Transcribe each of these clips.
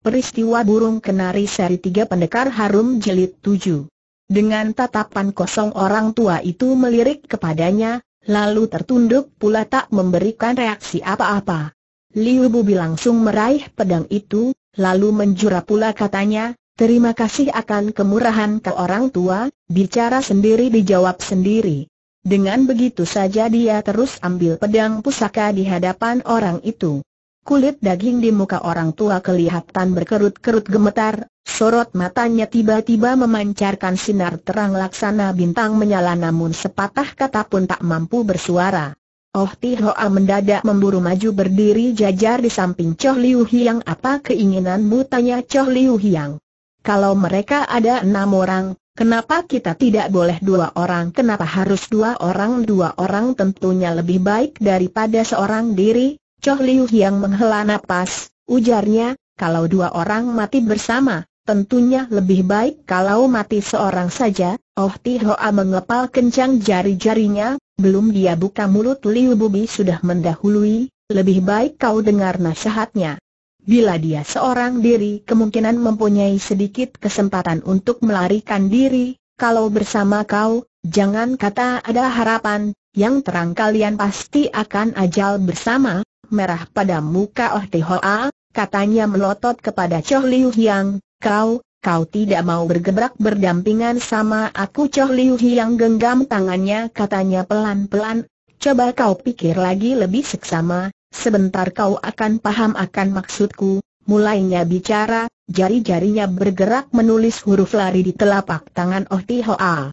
Peristiwa burung kenari seri tiga pendekar harum jelit tujuh. Dengan tatapan kosong orang tua itu melirik kepadanya, lalu tertunduk pula tak memberikan reaksi apa-apa. Liu Bubi langsung meraih pedang itu, lalu menjura pula katanya, terima kasih akan kemurahan ke orang tua, bicara sendiri dijawab sendiri. Dengan begitu saja dia terus ambil pedang pusaka di hadapan orang itu. Kulit daging di muka orang tua kelihatan berkerut-kerut gemetar, sorot matanya tiba-tiba memancarkan sinar terang laksana bintang menyala namun sepatah kata pun tak mampu bersuara. Oh Tihoa mendadak memburu maju berdiri jajar di samping Choh Liu Hiang apa keinginanmu tanya Choh Liu Hiang. Kalau mereka ada enam orang, Kenapa kita tidak boleh dua orang? Kenapa harus dua orang? Dua orang tentunya lebih baik daripada seorang diri, Choh Liu yang menghela napas, ujarnya, kalau dua orang mati bersama, tentunya lebih baik kalau mati seorang saja. Oh Ti Hoa mengepal kencang jari-jarinya, belum dia buka mulut Liu Bubi sudah mendahului, lebih baik kau dengar nasihatnya. Bila dia seorang diri kemungkinan mempunyai sedikit kesempatan untuk melarikan diri, kalau bersama kau, jangan kata ada harapan, yang terang kalian pasti akan ajal bersama, merah pada muka Oh Hoa, katanya melotot kepada Choh Liu Hiang, kau, kau tidak mau bergebrak berdampingan sama aku Choh Liu Hiang genggam tangannya katanya pelan-pelan, coba kau pikir lagi lebih seksama, sebentar kau akan paham akan maksudku, mulainya bicara, jari-jarinya bergerak menulis huruf lari di telapak tangan Oh Hoa.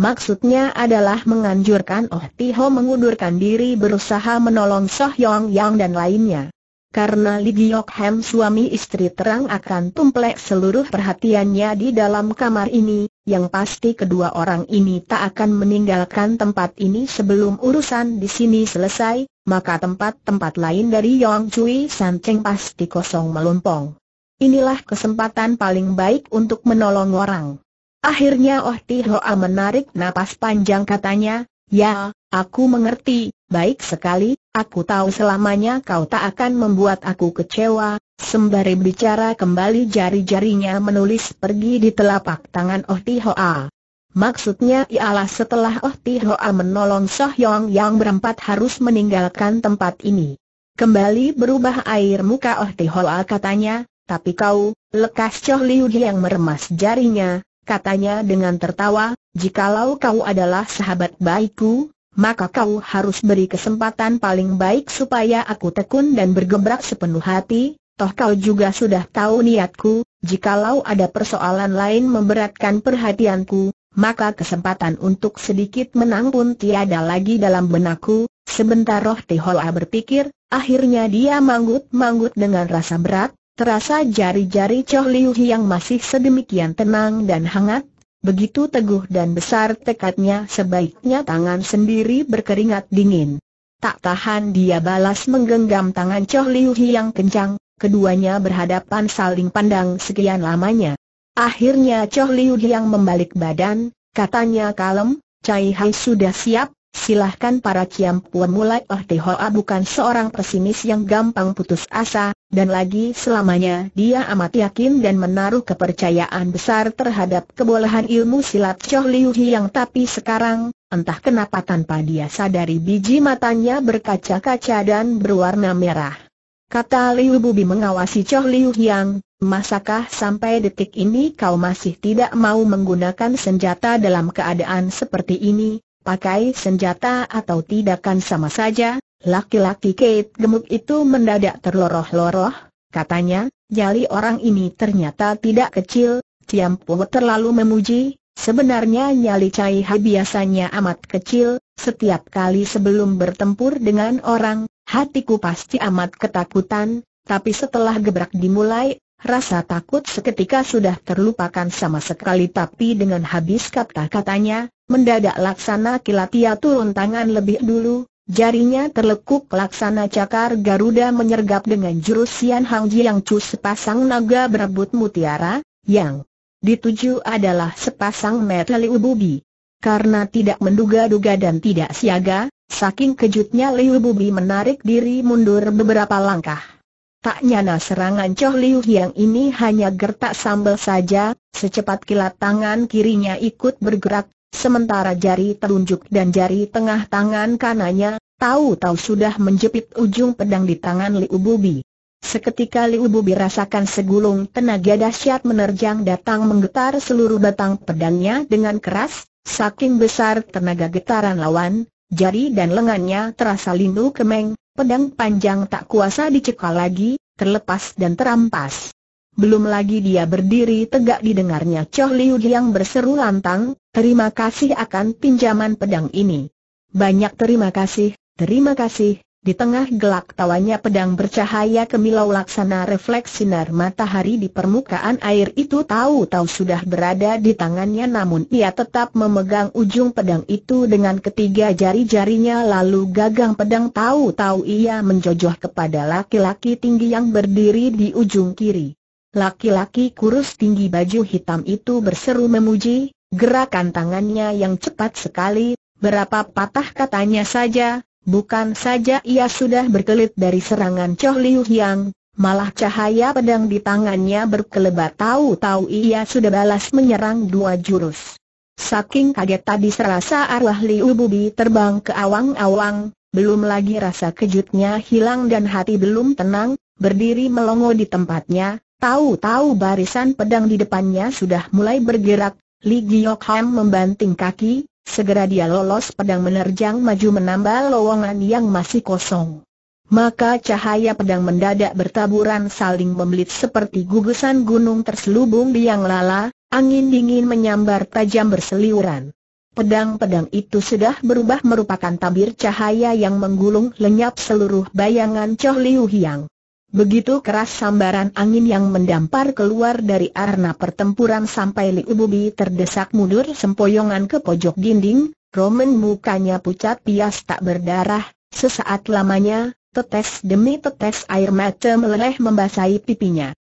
Maksudnya adalah menganjurkan Oh Tiho mengundurkan diri berusaha menolong Soh Yong Yang dan lainnya. Karena Li Giok Hem suami istri terang akan tumplek seluruh perhatiannya di dalam kamar ini, yang pasti kedua orang ini tak akan meninggalkan tempat ini sebelum urusan di sini selesai, maka tempat-tempat lain dari Yong Cui San Cheng pasti kosong melompong. Inilah kesempatan paling baik untuk menolong orang. Akhirnya Oh Tihoa menarik napas panjang katanya, Ya, aku mengerti, baik sekali, aku tahu selamanya kau tak akan membuat aku kecewa, sembari bicara kembali jari-jarinya menulis pergi di telapak tangan Oh Tihoa. Maksudnya ialah setelah Oh Tihoa menolong Sohyong yang berempat harus meninggalkan tempat ini. Kembali berubah air muka Oh Tihoa katanya, tapi kau, lekas Choh Liu yang meremas jarinya, katanya dengan tertawa, jikalau kau adalah sahabat baikku, maka kau harus beri kesempatan paling baik supaya aku tekun dan bergebrak sepenuh hati, toh kau juga sudah tahu niatku, jikalau ada persoalan lain memberatkan perhatianku, maka kesempatan untuk sedikit menang pun tiada lagi dalam benakku, sebentar roh Tihola berpikir, akhirnya dia manggut-manggut dengan rasa berat, Terasa jari-jari Choh Liu yang masih sedemikian tenang dan hangat, begitu teguh dan besar tekadnya sebaiknya tangan sendiri berkeringat dingin. Tak tahan dia balas menggenggam tangan Choh Liu yang kencang, keduanya berhadapan saling pandang sekian lamanya. Akhirnya Choh Liu yang membalik badan, katanya kalem, Cai Hai sudah siap, Silahkan para Puan mulai Oh ah, Hoa bukan seorang pesimis yang gampang putus asa, dan lagi selamanya dia amat yakin dan menaruh kepercayaan besar terhadap kebolehan ilmu silat Choh Liu Hiang tapi sekarang, entah kenapa tanpa dia sadari biji matanya berkaca-kaca dan berwarna merah. Kata Liu Bubi mengawasi Choh Liu Hiang, Masakah sampai detik ini kau masih tidak mau menggunakan senjata dalam keadaan seperti ini? pakai senjata atau tidak kan sama saja, laki-laki Kate gemuk itu mendadak terloroh-loroh, katanya, jali orang ini ternyata tidak kecil, Tiam Poh terlalu memuji, sebenarnya nyali Cai Ha biasanya amat kecil, setiap kali sebelum bertempur dengan orang, hatiku pasti amat ketakutan, tapi setelah gebrak dimulai, Rasa takut seketika sudah terlupakan sama sekali tapi dengan habis kata-katanya, mendadak laksana kilatia turun tangan lebih dulu, jarinya terlekuk laksana cakar Garuda menyergap dengan jurus Sian Hang yang cus sepasang naga berebut mutiara, yang dituju adalah sepasang mata Liu Bubi. Karena tidak menduga-duga dan tidak siaga, saking kejutnya Liu Bubi menarik diri mundur beberapa langkah. Tak nyana serangan Choh Liu yang ini hanya gertak sambal saja, secepat kilat tangan kirinya ikut bergerak, sementara jari telunjuk dan jari tengah tangan kanannya, tahu-tahu sudah menjepit ujung pedang di tangan Liu Bubi. Seketika Liu Bubi rasakan segulung tenaga dahsyat menerjang datang menggetar seluruh batang pedangnya dengan keras, saking besar tenaga getaran lawan, jari dan lengannya terasa lindu kemeng, pedang panjang tak kuasa dicekal lagi, terlepas dan terampas. Belum lagi dia berdiri tegak didengarnya Choh Liu yang berseru lantang, terima kasih akan pinjaman pedang ini. Banyak terima kasih, terima kasih, di tengah gelak tawanya pedang bercahaya kemilau laksana refleks sinar matahari di permukaan air itu tahu-tahu sudah berada di tangannya namun ia tetap memegang ujung pedang itu dengan ketiga jari-jarinya lalu gagang pedang tahu-tahu ia menjojoh kepada laki-laki tinggi yang berdiri di ujung kiri. Laki-laki kurus tinggi baju hitam itu berseru memuji, gerakan tangannya yang cepat sekali, berapa patah katanya saja, Bukan saja ia sudah berkelit dari serangan Choh Liu malah cahaya pedang di tangannya berkelebat tahu-tahu ia sudah balas menyerang dua jurus. Saking kaget tadi serasa arwah Liu Bubi terbang ke awang-awang, belum lagi rasa kejutnya hilang dan hati belum tenang, berdiri melongo di tempatnya, tahu-tahu barisan pedang di depannya sudah mulai bergerak, Li Giok membanting kaki, Segera dia lolos pedang menerjang maju menambal lowongan yang masih kosong. Maka cahaya pedang mendadak bertaburan saling membelit seperti gugusan gunung terselubung biang lala, angin dingin menyambar tajam berseliuran. Pedang-pedang itu sudah berubah merupakan tabir cahaya yang menggulung lenyap seluruh bayangan Choh Liu Hiang. Begitu keras sambaran angin yang mendampar keluar dari arena pertempuran sampai Li Ububi terdesak mundur sempoyongan ke pojok dinding, Roman mukanya pucat pias tak berdarah, sesaat lamanya, tetes demi tetes air mata meleleh membasahi pipinya.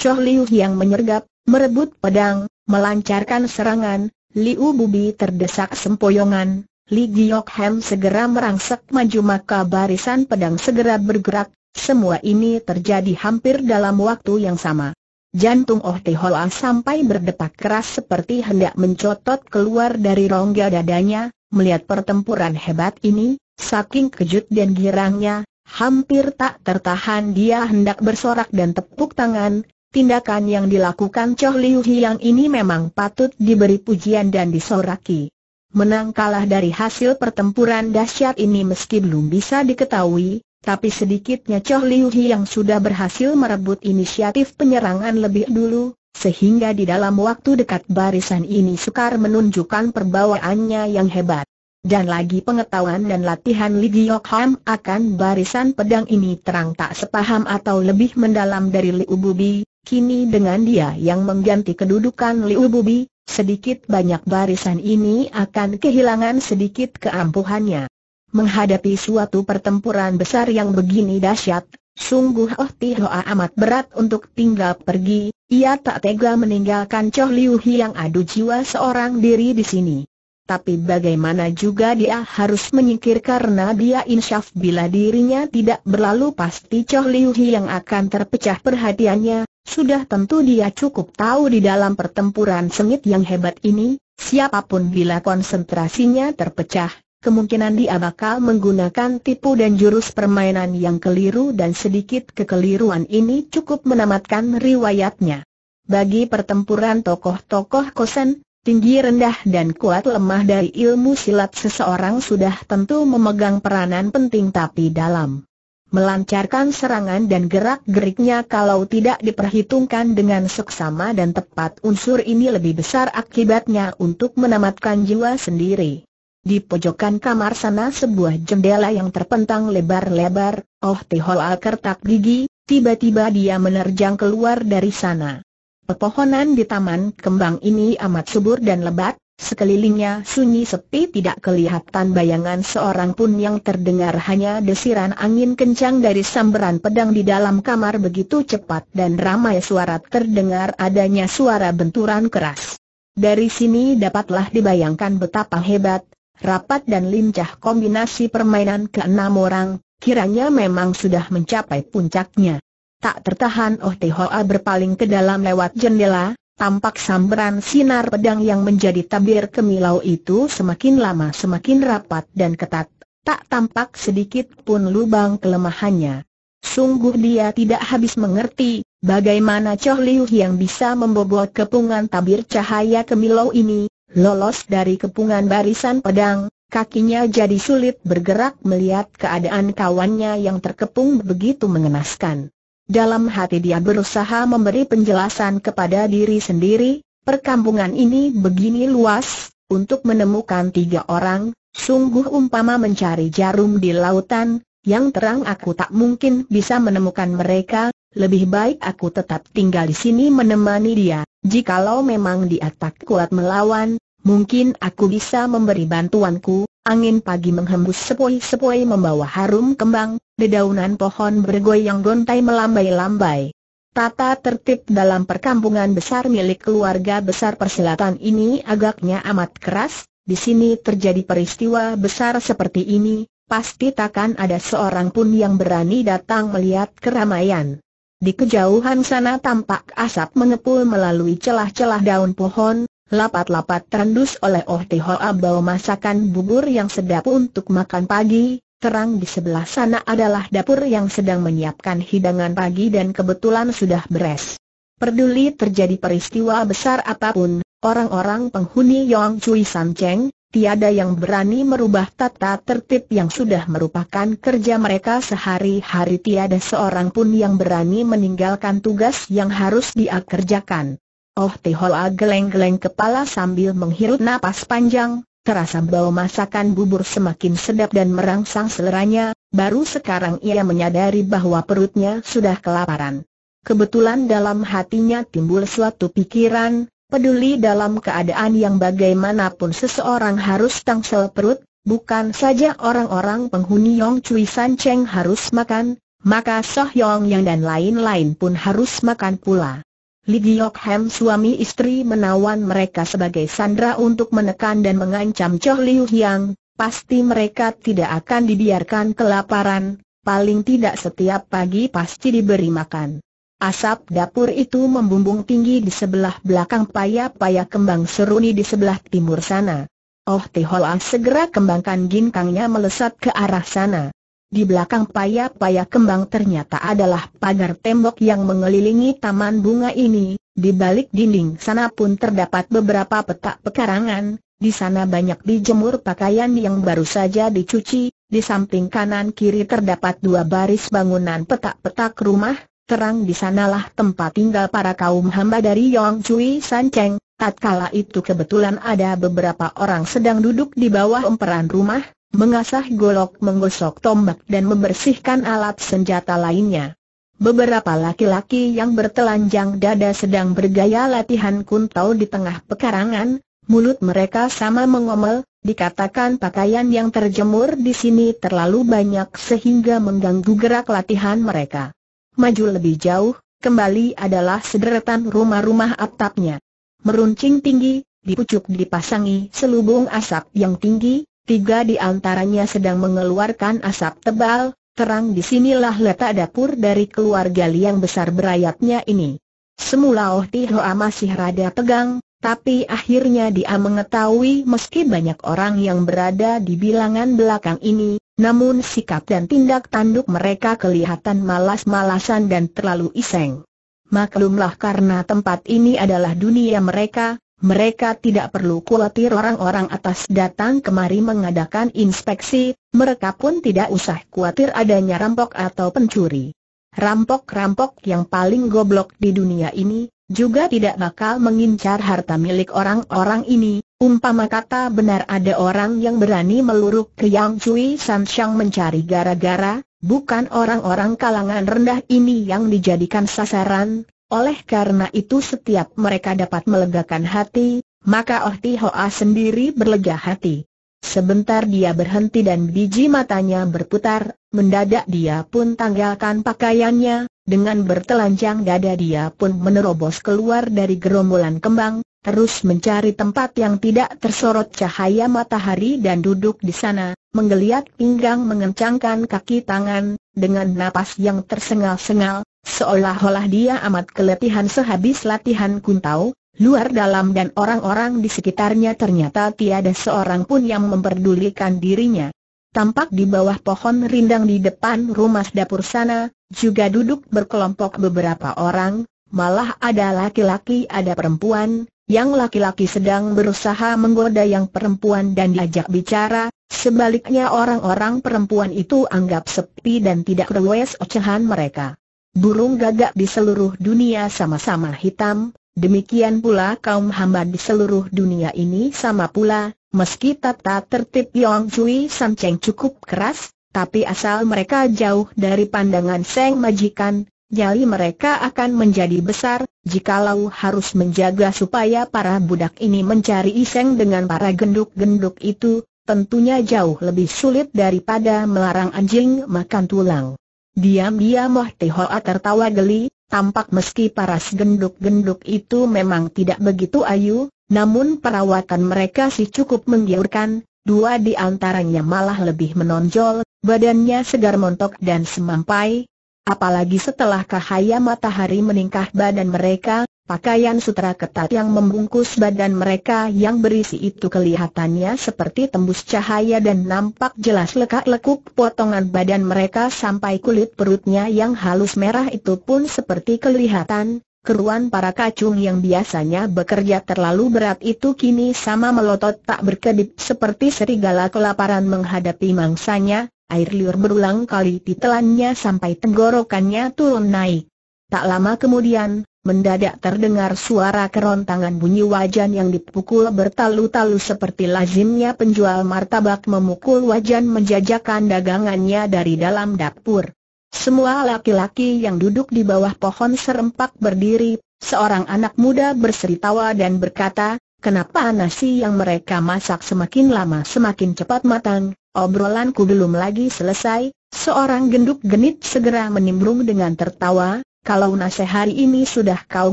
Choh Liu yang menyergap, merebut pedang, melancarkan serangan, Liu Bubi terdesak sempoyongan, Li Giok Hem segera merangsek maju maka barisan pedang segera bergerak, semua ini terjadi hampir dalam waktu yang sama. Jantung Oh Te Hoa sampai berdetak keras seperti hendak mencotot keluar dari rongga dadanya, melihat pertempuran hebat ini, saking kejut dan girangnya, hampir tak tertahan dia hendak bersorak dan tepuk tangan, tindakan yang dilakukan Choh Liu Hiang ini memang patut diberi pujian dan disoraki. Menang kalah dari hasil pertempuran dahsyat ini meski belum bisa diketahui, tapi sedikitnya Choh Liu Hi yang sudah berhasil merebut inisiatif penyerangan lebih dulu, sehingga di dalam waktu dekat barisan ini sukar menunjukkan perbawaannya yang hebat. Dan lagi pengetahuan dan latihan Li Giok Ham akan barisan pedang ini terang tak sepaham atau lebih mendalam dari Liu Bubi, kini dengan dia yang mengganti kedudukan Liu Bubi, sedikit banyak barisan ini akan kehilangan sedikit keampuhannya. Menghadapi suatu pertempuran besar yang begini dahsyat, sungguh Oh Tihoa amat berat untuk tinggal pergi, ia tak tega meninggalkan Choh Liu Hi yang adu jiwa seorang diri di sini. Tapi bagaimana juga dia harus menyingkir karena dia insyaf bila dirinya tidak berlalu pasti Choh Liu Hi yang akan terpecah perhatiannya, sudah tentu dia cukup tahu di dalam pertempuran sengit yang hebat ini, siapapun bila konsentrasinya terpecah, kemungkinan dia bakal menggunakan tipu dan jurus permainan yang keliru dan sedikit kekeliruan ini cukup menamatkan riwayatnya. Bagi pertempuran tokoh-tokoh kosen, tinggi rendah dan kuat lemah dari ilmu silat seseorang sudah tentu memegang peranan penting tapi dalam melancarkan serangan dan gerak-geriknya kalau tidak diperhitungkan dengan seksama dan tepat unsur ini lebih besar akibatnya untuk menamatkan jiwa sendiri. Di pojokan kamar sana sebuah jendela yang terpentang lebar-lebar, Oh al kertak gigi, tiba-tiba dia menerjang keluar dari sana. Pepohonan di taman kembang ini amat subur dan lebat, sekelilingnya sunyi sepi tidak kelihatan bayangan seorang pun yang terdengar hanya desiran angin kencang dari samberan pedang di dalam kamar begitu cepat dan ramai suara terdengar adanya suara benturan keras. Dari sini dapatlah dibayangkan betapa hebat, rapat dan lincah kombinasi permainan keenam orang, kiranya memang sudah mencapai puncaknya. Tak tertahan Oh Hoa berpaling ke dalam lewat jendela, tampak sambaran sinar pedang yang menjadi tabir kemilau itu semakin lama semakin rapat dan ketat, tak tampak sedikit pun lubang kelemahannya. Sungguh dia tidak habis mengerti, bagaimana Choh Liu yang bisa membobol kepungan tabir cahaya kemilau ini, lolos dari kepungan barisan pedang, kakinya jadi sulit bergerak melihat keadaan kawannya yang terkepung begitu mengenaskan. Dalam hati dia berusaha memberi penjelasan kepada diri sendiri, perkampungan ini begini luas, untuk menemukan tiga orang, sungguh umpama mencari jarum di lautan, yang terang aku tak mungkin bisa menemukan mereka, lebih baik aku tetap tinggal di sini menemani dia. Jikalau memang dia tak kuat melawan, mungkin aku bisa memberi bantuanku. Angin pagi menghembus sepoi-sepoi membawa harum kembang, dedaunan pohon bergoyang gontai melambai-lambai. Tata tertib dalam perkampungan besar milik keluarga besar persilatan ini agaknya amat keras, di sini terjadi peristiwa besar seperti ini, pasti takkan ada seorang pun yang berani datang melihat keramaian. Di kejauhan sana tampak asap mengepul melalui celah-celah daun pohon, lapat-lapat terendus oleh Oh Hoa bau masakan bubur yang sedap untuk makan pagi, terang di sebelah sana adalah dapur yang sedang menyiapkan hidangan pagi dan kebetulan sudah beres. Perduli terjadi peristiwa besar apapun, orang-orang penghuni Yong Cui San Cheng, tiada yang berani merubah tata tertib yang sudah merupakan kerja mereka sehari-hari tiada seorang pun yang berani meninggalkan tugas yang harus dia kerjakan. Oh Tehola geleng-geleng kepala sambil menghirup napas panjang, terasa bau masakan bubur semakin sedap dan merangsang seleranya, baru sekarang ia menyadari bahwa perutnya sudah kelaparan. Kebetulan dalam hatinya timbul suatu pikiran, Peduli dalam keadaan yang bagaimanapun seseorang harus tangsel perut, bukan saja orang-orang penghuni Yong Cui San Cheng harus makan, maka Soh Yong Yang dan lain-lain pun harus makan pula. Li Giok Hem suami istri menawan mereka sebagai sandra untuk menekan dan mengancam Choh Liu Yang, pasti mereka tidak akan dibiarkan kelaparan, paling tidak setiap pagi pasti diberi makan. Asap dapur itu membumbung tinggi di sebelah belakang paya-paya kembang seruni di sebelah timur sana. Oh Tehoa segera kembangkan ginkangnya melesat ke arah sana. Di belakang paya-paya kembang ternyata adalah pagar tembok yang mengelilingi taman bunga ini, di balik dinding sana pun terdapat beberapa petak pekarangan, di sana banyak dijemur pakaian yang baru saja dicuci, di samping kanan kiri terdapat dua baris bangunan petak-petak rumah, terang di sanalah tempat tinggal para kaum hamba dari Yong Cui San Cheng. Tatkala itu kebetulan ada beberapa orang sedang duduk di bawah emperan rumah, mengasah golok menggosok tombak dan membersihkan alat senjata lainnya. Beberapa laki-laki yang bertelanjang dada sedang bergaya latihan kuntau di tengah pekarangan, mulut mereka sama mengomel, dikatakan pakaian yang terjemur di sini terlalu banyak sehingga mengganggu gerak latihan mereka. Maju lebih jauh, kembali adalah sederetan rumah-rumah atapnya. Meruncing tinggi, di pucuk dipasangi selubung asap yang tinggi, tiga di antaranya sedang mengeluarkan asap tebal, terang disinilah letak dapur dari keluarga liang besar berayatnya ini. Semula Oh Tihoa masih rada tegang, tapi akhirnya dia mengetahui meski banyak orang yang berada di bilangan belakang ini, namun sikap dan tindak tanduk mereka kelihatan malas-malasan dan terlalu iseng. Maklumlah karena tempat ini adalah dunia mereka, mereka tidak perlu khawatir orang-orang atas datang kemari mengadakan inspeksi, mereka pun tidak usah khawatir adanya rampok atau pencuri. Rampok-rampok yang paling goblok di dunia ini, juga tidak bakal mengincar harta milik orang-orang ini, umpama kata benar ada orang yang berani meluruk ke Yang Cui San Shang mencari gara-gara, bukan orang-orang kalangan rendah ini yang dijadikan sasaran, oleh karena itu setiap mereka dapat melegakan hati, maka Oh Ti Hoa sendiri berlega hati. Sebentar dia berhenti dan biji matanya berputar, mendadak dia pun tanggalkan pakaiannya, dengan bertelanjang dada dia pun menerobos keluar dari gerombolan kembang, terus mencari tempat yang tidak tersorot cahaya matahari dan duduk di sana, menggeliat pinggang mengencangkan kaki tangan, dengan napas yang tersengal-sengal, seolah-olah dia amat keletihan sehabis latihan kuntau, luar dalam dan orang-orang di sekitarnya ternyata tiada seorang pun yang memperdulikan dirinya. Tampak di bawah pohon rindang di depan rumah dapur sana, juga duduk berkelompok beberapa orang, malah ada laki-laki ada perempuan, yang laki-laki sedang berusaha menggoda yang perempuan dan diajak bicara, sebaliknya orang-orang perempuan itu anggap sepi dan tidak ruwes ocehan mereka. Burung gagak di seluruh dunia sama-sama hitam, Demikian pula kaum hamba di seluruh dunia ini sama pula, meski tata tertib Yong Cui San Cheng cukup keras, tapi asal mereka jauh dari pandangan Seng Majikan, nyali mereka akan menjadi besar, jikalau harus menjaga supaya para budak ini mencari iseng dengan para genduk-genduk itu, tentunya jauh lebih sulit daripada melarang anjing makan tulang. Diam-diam Moh Tehoa tertawa geli, Tampak meski paras genduk-genduk itu memang tidak begitu ayu, namun perawatan mereka sih cukup menggiurkan, dua di antaranya malah lebih menonjol, badannya segar montok dan semampai, Apalagi setelah cahaya matahari meningkah badan mereka, pakaian sutra ketat yang membungkus badan mereka yang berisi itu kelihatannya seperti tembus cahaya dan nampak jelas lekak-lekuk potongan badan mereka sampai kulit perutnya yang halus merah itu pun seperti kelihatan, Keruan para kacung yang biasanya bekerja terlalu berat itu kini sama melotot tak berkedip seperti serigala kelaparan menghadapi mangsanya, air liur berulang kali ditelannya sampai tenggorokannya turun naik. Tak lama kemudian, mendadak terdengar suara kerontangan bunyi wajan yang dipukul bertalu-talu seperti lazimnya penjual martabak memukul wajan menjajakan dagangannya dari dalam dapur. Semua laki-laki yang duduk di bawah pohon serempak berdiri, seorang anak muda berseri tawa dan berkata, Kenapa nasi yang mereka masak semakin lama semakin cepat matang? Obrolanku belum lagi selesai, seorang genduk genit segera menimbrung dengan tertawa, kalau nasi hari ini sudah kau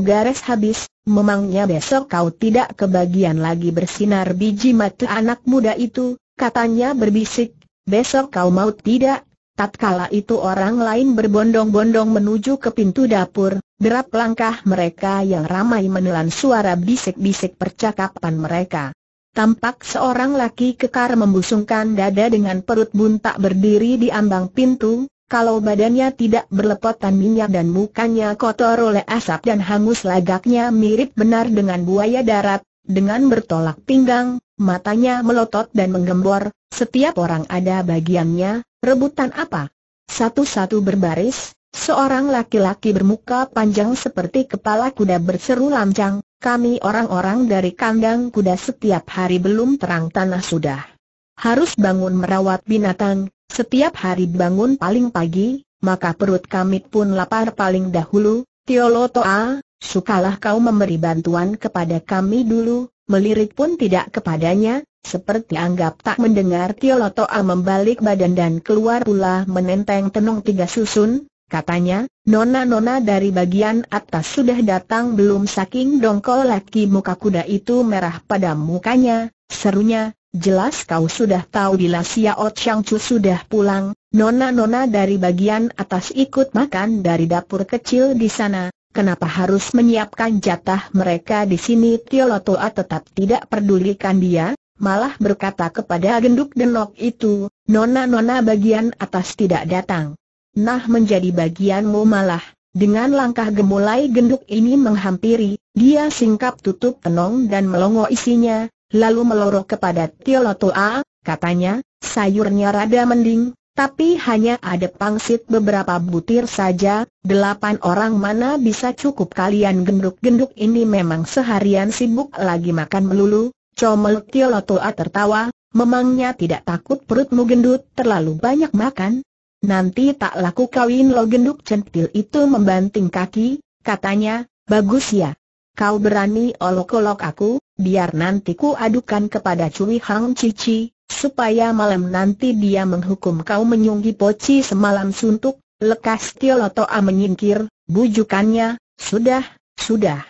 garis habis, memangnya besok kau tidak kebagian lagi bersinar biji mata anak muda itu, katanya berbisik, besok kau mau tidak, Tatkala itu orang lain berbondong-bondong menuju ke pintu dapur, derap langkah mereka yang ramai menelan suara bisik-bisik percakapan mereka. Tampak seorang laki kekar membusungkan dada dengan perut buntak berdiri di ambang pintu, kalau badannya tidak berlepotan minyak dan mukanya kotor oleh asap dan hangus lagaknya mirip benar dengan buaya darat, dengan bertolak pinggang, matanya melotot dan menggembor, setiap orang ada bagiannya, rebutan apa? Satu-satu berbaris, seorang laki-laki bermuka panjang seperti kepala kuda berseru lancang, kami orang-orang dari kandang kuda setiap hari belum terang tanah sudah. Harus bangun merawat binatang, setiap hari bangun paling pagi, maka perut kami pun lapar paling dahulu, Tiolotoa, sukalah kau memberi bantuan kepada kami dulu, melirik pun tidak kepadanya, seperti anggap tak mendengar Tio Lotoa membalik badan dan keluar pula menenteng tenung tiga susun, Katanya, nona-nona dari bagian atas sudah datang belum saking dongkol laki muka kuda itu merah pada mukanya, serunya, jelas kau sudah tahu bila Xiao Chang Chu sudah pulang, nona-nona dari bagian atas ikut makan dari dapur kecil di sana, Kenapa harus menyiapkan jatah mereka di sini Tio Tiolotoa tetap tidak pedulikan dia, malah berkata kepada genduk denok itu, Nona-nona bagian atas tidak datang. Nah menjadi bagianmu malah, dengan langkah gemulai genduk ini menghampiri, dia singkap tutup tenong dan melongo isinya, lalu melorot kepada Tio Tiolotoa, katanya, sayurnya rada mending, tapi hanya ada pangsit beberapa butir saja, delapan orang mana bisa cukup kalian genduk-genduk ini memang seharian sibuk lagi makan melulu, comel Tiolotoa tertawa, memangnya tidak takut perutmu gendut terlalu banyak makan? Nanti tak laku kawin lo genduk centil itu membanting kaki, katanya, bagus ya. Kau berani olok-olok aku, biar nanti ku adukan kepada Cui Hang Cici, supaya malam nanti dia menghukum kau menyunggi poci semalam suntuk, lekas Tiolotoa menyingkir, bujukannya, sudah, sudah.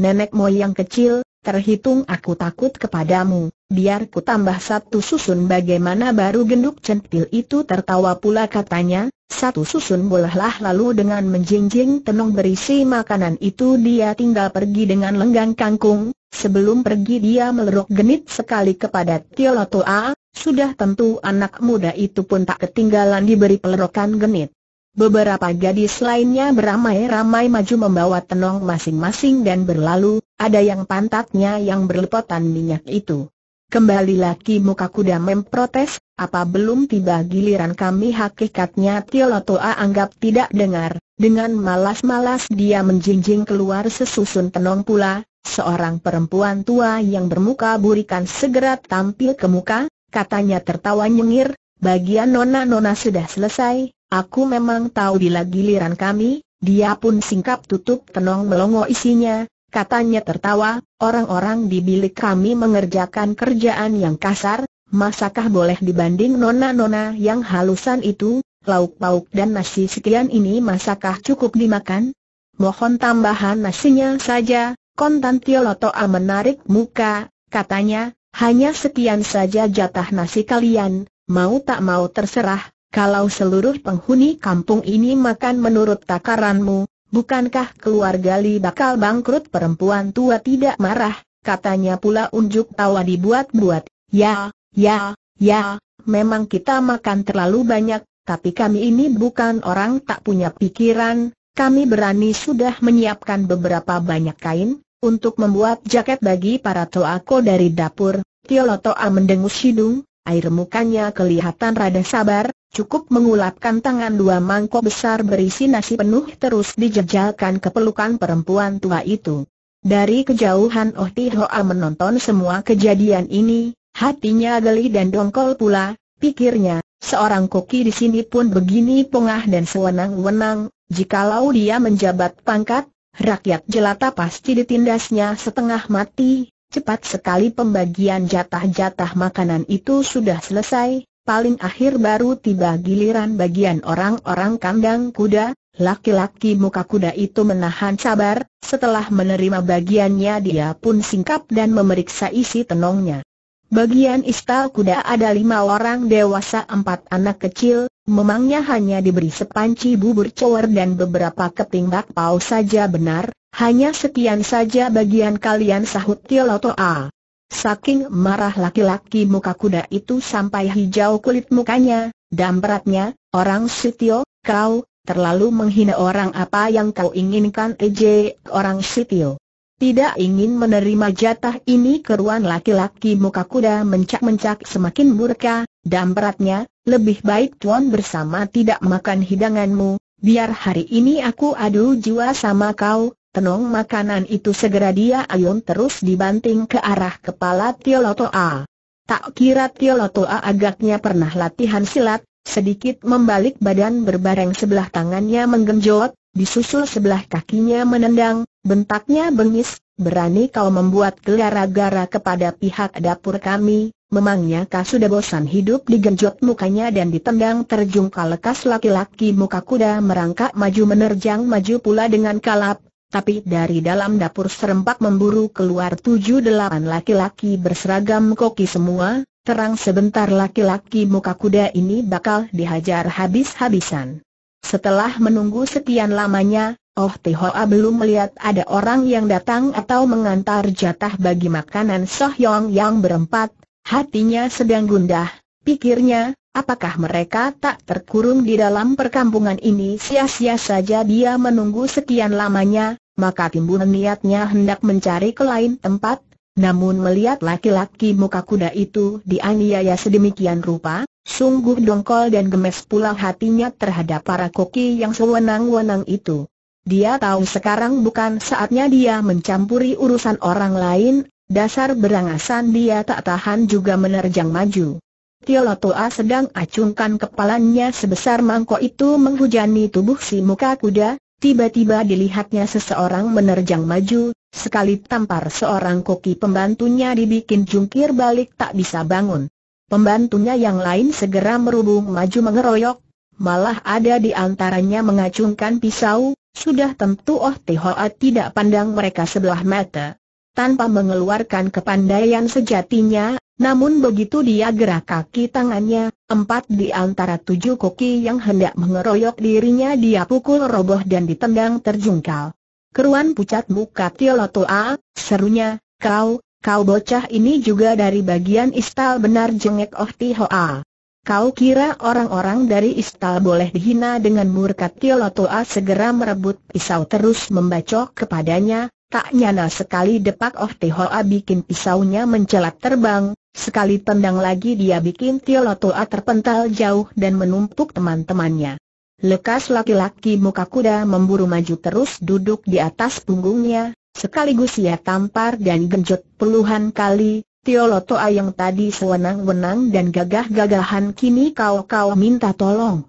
Nenek moyang kecil, terhitung aku takut kepadamu, biar ku tambah satu susun bagaimana baru genduk centil itu tertawa pula katanya, satu susun bolehlah lalu dengan menjinjing tenung berisi makanan itu dia tinggal pergi dengan lenggang kangkung, Sebelum pergi dia meleruk genit sekali kepada Tiolotoa, sudah tentu anak muda itu pun tak ketinggalan diberi pelerokan genit. Beberapa gadis lainnya beramai-ramai maju membawa tenong masing-masing dan berlalu, ada yang pantatnya yang berlepotan minyak itu. Kembali laki muka kuda memprotes, apa belum tiba giliran kami hakikatnya Tio Tiolotoa anggap tidak dengar, dengan malas-malas dia menjinjing keluar sesusun tenong pula, seorang perempuan tua yang bermuka burikan segera tampil ke muka, katanya tertawa nyengir, bagian nona-nona sudah selesai, aku memang tahu bila giliran kami, dia pun singkap tutup tenong melongo isinya, katanya tertawa, orang-orang di bilik kami mengerjakan kerjaan yang kasar, masakah boleh dibanding nona-nona yang halusan itu, lauk pauk dan nasi sekian ini masakah cukup dimakan? Mohon tambahan nasinya saja, kontan Tiolotoa menarik muka, katanya, hanya sekian saja jatah nasi kalian, mau tak mau terserah, kalau seluruh penghuni kampung ini makan menurut takaranmu, bukankah keluarga Li bakal bangkrut perempuan tua tidak marah, katanya pula unjuk tawa dibuat-buat, ya, ya, ya, memang kita makan terlalu banyak, tapi kami ini bukan orang tak punya pikiran, kami berani sudah menyiapkan beberapa banyak kain, untuk membuat jaket bagi para toako dari dapur. Tio Toa mendengus hidung, air mukanya kelihatan rada sabar, cukup mengulapkan tangan dua mangkok besar berisi nasi penuh terus dijejalkan ke pelukan perempuan tua itu. Dari kejauhan Oh Tihoa menonton semua kejadian ini, hatinya geli dan dongkol pula, pikirnya, seorang koki di sini pun begini pongah dan sewenang-wenang, jikalau dia menjabat pangkat, rakyat jelata pasti ditindasnya setengah mati, cepat sekali pembagian jatah-jatah makanan itu sudah selesai, paling akhir baru tiba giliran bagian orang-orang kandang kuda, laki-laki muka kuda itu menahan sabar, setelah menerima bagiannya dia pun singkap dan memeriksa isi tenongnya. Bagian istal kuda ada lima orang dewasa empat anak kecil, Memangnya hanya diberi sepanci bubur cower dan beberapa keping bakpao saja benar, hanya sekian saja bagian kalian sahut Tiolotoa. Saking marah laki-laki muka kuda itu sampai hijau kulit mukanya, Dan beratnya, orang sitio, kau, terlalu menghina orang apa yang kau inginkan ej, orang sitio tidak ingin menerima jatah ini keruan laki-laki muka kuda mencak-mencak semakin murka, dan beratnya, lebih baik Tuan bersama tidak makan hidanganmu, biar hari ini aku adu jiwa sama kau, tenong makanan itu segera dia ayun terus dibanting ke arah kepala Tio Tiolotoa. Tak kira Tiolotoa agaknya pernah latihan silat, sedikit membalik badan berbareng sebelah tangannya menggenjot, disusul sebelah kakinya menendang, bentaknya bengis, berani kau membuat gelara-gara kepada pihak dapur kami, Memangnya kau sudah bosan hidup digenjot mukanya dan ditendang terjungkal lekas laki-laki muka kuda merangkak maju menerjang maju pula dengan kalap, tapi dari dalam dapur serempak memburu keluar tujuh delapan laki-laki berseragam koki semua, terang sebentar laki-laki muka kuda ini bakal dihajar habis-habisan. Setelah menunggu sekian lamanya, Oh Tihoa belum melihat ada orang yang datang atau mengantar jatah bagi makanan Soh Yong yang berempat, Hatinya sedang gundah, pikirnya, apakah mereka tak terkurung di dalam perkampungan ini sia-sia saja dia menunggu sekian lamanya, maka timbul niatnya hendak mencari ke lain tempat, namun melihat laki-laki muka kuda itu dianiaya sedemikian rupa, sungguh dongkol dan gemes pula hatinya terhadap para koki yang sewenang-wenang itu. Dia tahu sekarang bukan saatnya dia mencampuri urusan orang lain, Dasar berangasan dia tak tahan juga menerjang maju. Tiolotoa sedang acungkan kepalanya sebesar mangkok itu menghujani tubuh si muka kuda, tiba-tiba dilihatnya seseorang menerjang maju, sekali tampar seorang koki pembantunya dibikin jungkir balik tak bisa bangun. Pembantunya yang lain segera merubung maju mengeroyok, malah ada di antaranya mengacungkan pisau, sudah tentu Oh Tihoa tidak pandang mereka sebelah mata tanpa mengeluarkan kepandaian sejatinya, namun begitu dia gerak kaki tangannya, empat di antara tujuh koki yang hendak mengeroyok dirinya dia pukul roboh dan ditendang terjungkal. Keruan pucat muka Tiolotoa, serunya, kau, kau bocah ini juga dari bagian istal benar jengek Oh Tihoa. Kau kira orang-orang dari istal boleh dihina dengan murka Tiolotoa segera merebut pisau terus membacok kepadanya, Tak nyana sekali depak of Tihoa bikin pisaunya mencelat terbang, sekali tendang lagi dia bikin Tiolotoa terpental jauh dan menumpuk teman-temannya. Lekas laki-laki muka kuda memburu maju terus duduk di atas punggungnya, sekaligus ia tampar dan genjot puluhan kali, Tiolotoa yang tadi sewenang-wenang dan gagah-gagahan kini kau-kau minta tolong.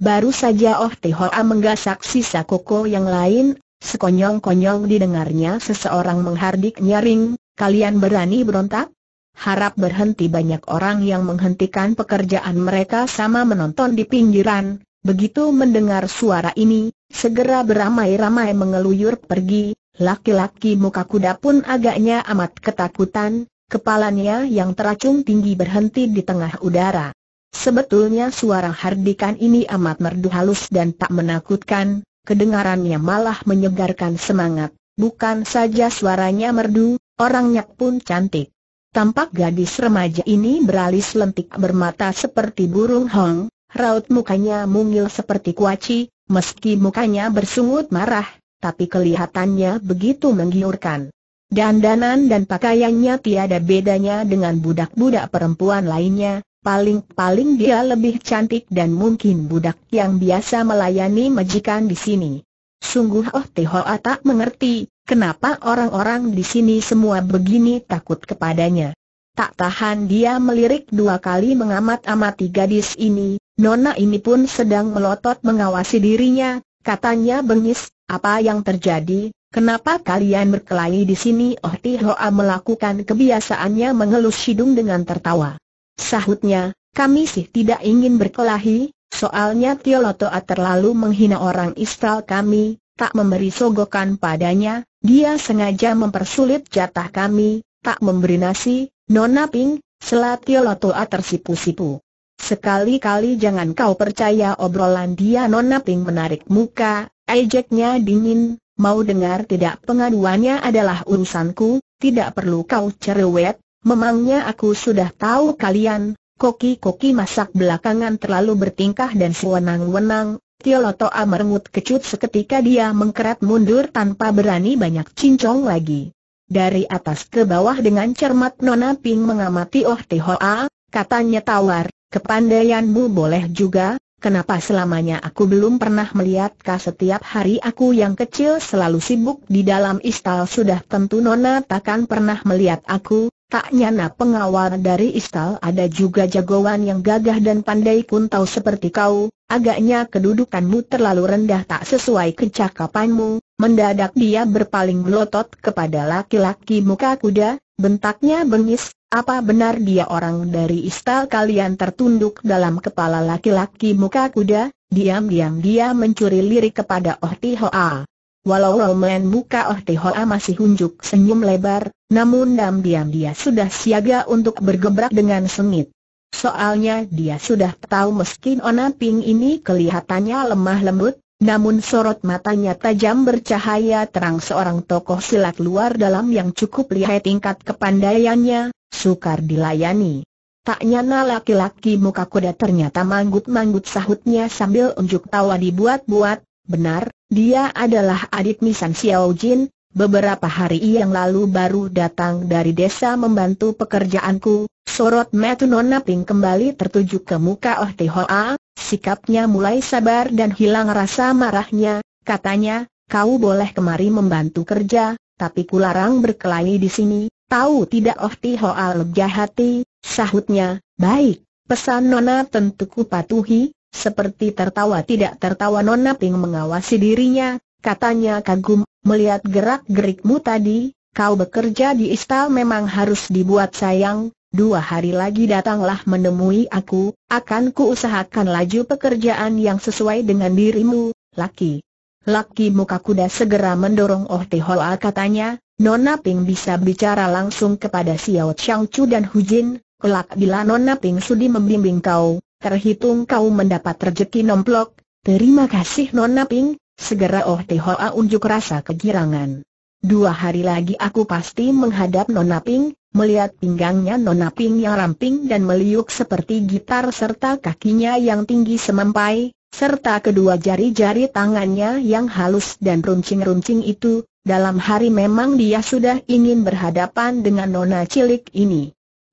Baru saja Oh Tihoa menggasak sisa koko yang lain, Sekonyong-konyong didengarnya seseorang menghardik nyaring, kalian berani berontak? Harap berhenti banyak orang yang menghentikan pekerjaan mereka sama menonton di pinggiran, begitu mendengar suara ini, segera beramai-ramai mengeluyur pergi, laki-laki muka kuda pun agaknya amat ketakutan, kepalanya yang teracung tinggi berhenti di tengah udara. Sebetulnya suara hardikan ini amat merdu halus dan tak menakutkan, kedengarannya malah menyegarkan semangat, bukan saja suaranya merdu, orangnya pun cantik. Tampak gadis remaja ini beralis lentik bermata seperti burung hong, raut mukanya mungil seperti kuaci, meski mukanya bersungut marah, tapi kelihatannya begitu menggiurkan. Dandanan dan pakaiannya tiada bedanya dengan budak-budak perempuan lainnya, Paling-paling dia lebih cantik dan mungkin budak yang biasa melayani majikan di sini. Sungguh Oh Hoa tak mengerti, kenapa orang-orang di sini semua begini takut kepadanya. Tak tahan dia melirik dua kali mengamat-amati gadis ini, nona ini pun sedang melotot mengawasi dirinya, katanya bengis, apa yang terjadi, Kenapa kalian berkelahi di sini? Oh Tihoa melakukan kebiasaannya mengelus hidung dengan tertawa. Sahutnya, kami sih tidak ingin berkelahi, soalnya Tio Tiolotoa terlalu menghina orang istal kami, tak memberi sogokan padanya, dia sengaja mempersulit jatah kami, tak memberi nasi, Nona Ping, selat Lotoa tersipu-sipu. Sekali-kali jangan kau percaya obrolan dia Nona Ping menarik muka, ejeknya dingin, mau dengar tidak pengaduannya adalah urusanku, tidak perlu kau cerewet, Memangnya aku sudah tahu kalian, koki-koki masak belakangan terlalu bertingkah dan sewenang-wenang, Tio Tiolotoa merengut kecut seketika dia mengkeret mundur tanpa berani banyak cincong lagi. Dari atas ke bawah dengan cermat Nona Ping mengamati Oh Tihoa, katanya tawar, kepandaianmu boleh juga, kenapa selamanya aku belum pernah melihat kah setiap hari aku yang kecil selalu sibuk di dalam istal sudah tentu Nona takkan pernah melihat aku, Tak nyana pengawal dari istal ada juga jagoan yang gagah dan pandai pun tahu seperti kau, agaknya kedudukanmu terlalu rendah tak sesuai kecakapanmu, mendadak dia berpaling melotot kepada laki-laki muka kuda, bentaknya bengis, apa benar dia orang dari istal kalian tertunduk dalam kepala laki-laki muka kuda, diam-diam dia mencuri lirik kepada Oh Ti Hoa. Walau Lomen muka Oh masih unjuk senyum lebar, namun diam-diam dia sudah siaga untuk bergebrak dengan sengit. Soalnya dia sudah tahu meski Ona Ping ini kelihatannya lemah lembut, namun sorot matanya tajam bercahaya terang seorang tokoh silat luar dalam yang cukup lihai tingkat kepandaiannya, sukar dilayani. Tak nyana laki-laki muka kuda ternyata manggut-manggut sahutnya sambil unjuk tawa dibuat-buat, Benar, dia adalah adik Misan Xiao Jin, beberapa hari yang lalu baru datang dari desa membantu pekerjaanku, sorot metu Nona Ping kembali tertuju ke muka Oh Te Hoa, sikapnya mulai sabar dan hilang rasa marahnya, katanya, kau boleh kemari membantu kerja, tapi kularang berkelahi di sini, tahu tidak Oh Te Hoa lebih hati, sahutnya, baik, pesan Nona tentu patuhi, seperti tertawa tidak tertawa Nona Ping mengawasi dirinya, katanya kagum, melihat gerak-gerikmu tadi, kau bekerja di istal memang harus dibuat sayang, dua hari lagi datanglah menemui aku, akan kuusahakan laju pekerjaan yang sesuai dengan dirimu, laki. Laki muka kuda segera mendorong Oh Hoa katanya, Nona Ping bisa bicara langsung kepada Xiao Chang Chu dan Hu Jin, kelak bila Nona Ping sudi membimbing kau, terhitung kau mendapat rejeki nomplok, terima kasih Nona Ping, segera Oh Hoa unjuk rasa kegirangan. Dua hari lagi aku pasti menghadap Nona Ping, melihat pinggangnya Nona Ping yang ramping dan meliuk seperti gitar serta kakinya yang tinggi semampai, serta kedua jari-jari tangannya yang halus dan runcing-runcing itu, dalam hari memang dia sudah ingin berhadapan dengan Nona Cilik ini.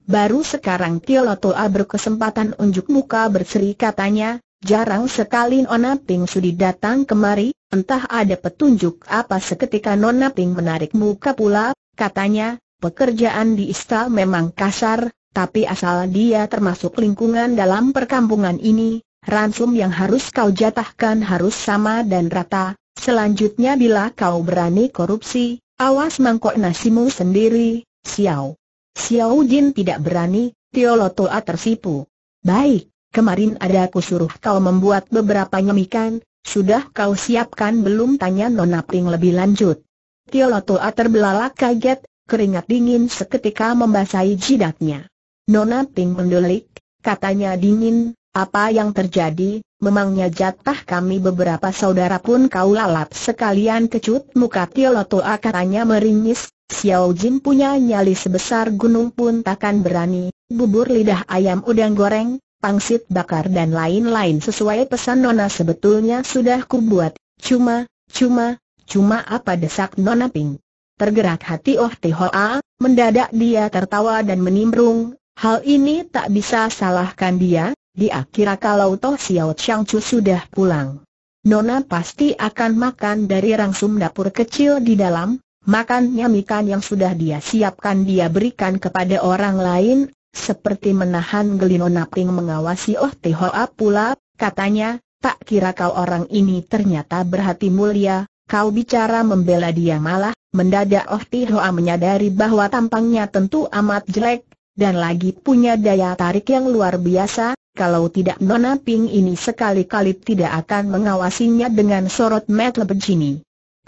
Baru sekarang Tio A berkesempatan unjuk muka berseri katanya, Jarang sekali Nona Ping sudi datang kemari, entah ada petunjuk apa seketika Nona Ping menarik muka pula, katanya, pekerjaan di istal memang kasar, tapi asal dia termasuk lingkungan dalam perkampungan ini, ransum yang harus kau jatahkan harus sama dan rata, selanjutnya bila kau berani korupsi, awas mangkok nasimu sendiri, siau. Xiao Jin tidak berani, Tio Lotoa tersipu. Baik, kemarin ada aku suruh kau membuat beberapa nyemikan, sudah kau siapkan belum tanya Nona Ping lebih lanjut. Tio Lotoa terbelalak kaget, keringat dingin seketika membasahi jidatnya. Nona Ping mendelik, katanya dingin, apa yang terjadi, memangnya jatah kami beberapa saudara pun kau lalap sekalian kecut muka Tio Lotoa katanya meringis, Xiao Jin punya nyali sebesar gunung pun takkan berani, bubur lidah ayam udang goreng, pangsit bakar dan lain-lain sesuai pesan Nona sebetulnya sudah kubuat, cuma, cuma, cuma apa desak Nona Ping. Tergerak hati Oh Tihoa, mendadak dia tertawa dan menimbrung, hal ini tak bisa salahkan dia, Di kira kalau Toh Xiao Changcu sudah pulang. Nona pasti akan makan dari rangsum dapur kecil di dalam, Makan nyamikan yang sudah dia siapkan dia berikan kepada orang lain, seperti menahan gelino naping mengawasi Oh Tehoa pula, katanya, tak kira kau orang ini ternyata berhati mulia, kau bicara membela dia malah, mendadak Oh Tehoa menyadari bahwa tampangnya tentu amat jelek, dan lagi punya daya tarik yang luar biasa, kalau tidak Nona Ping ini sekali-kali tidak akan mengawasinya dengan sorot mata begini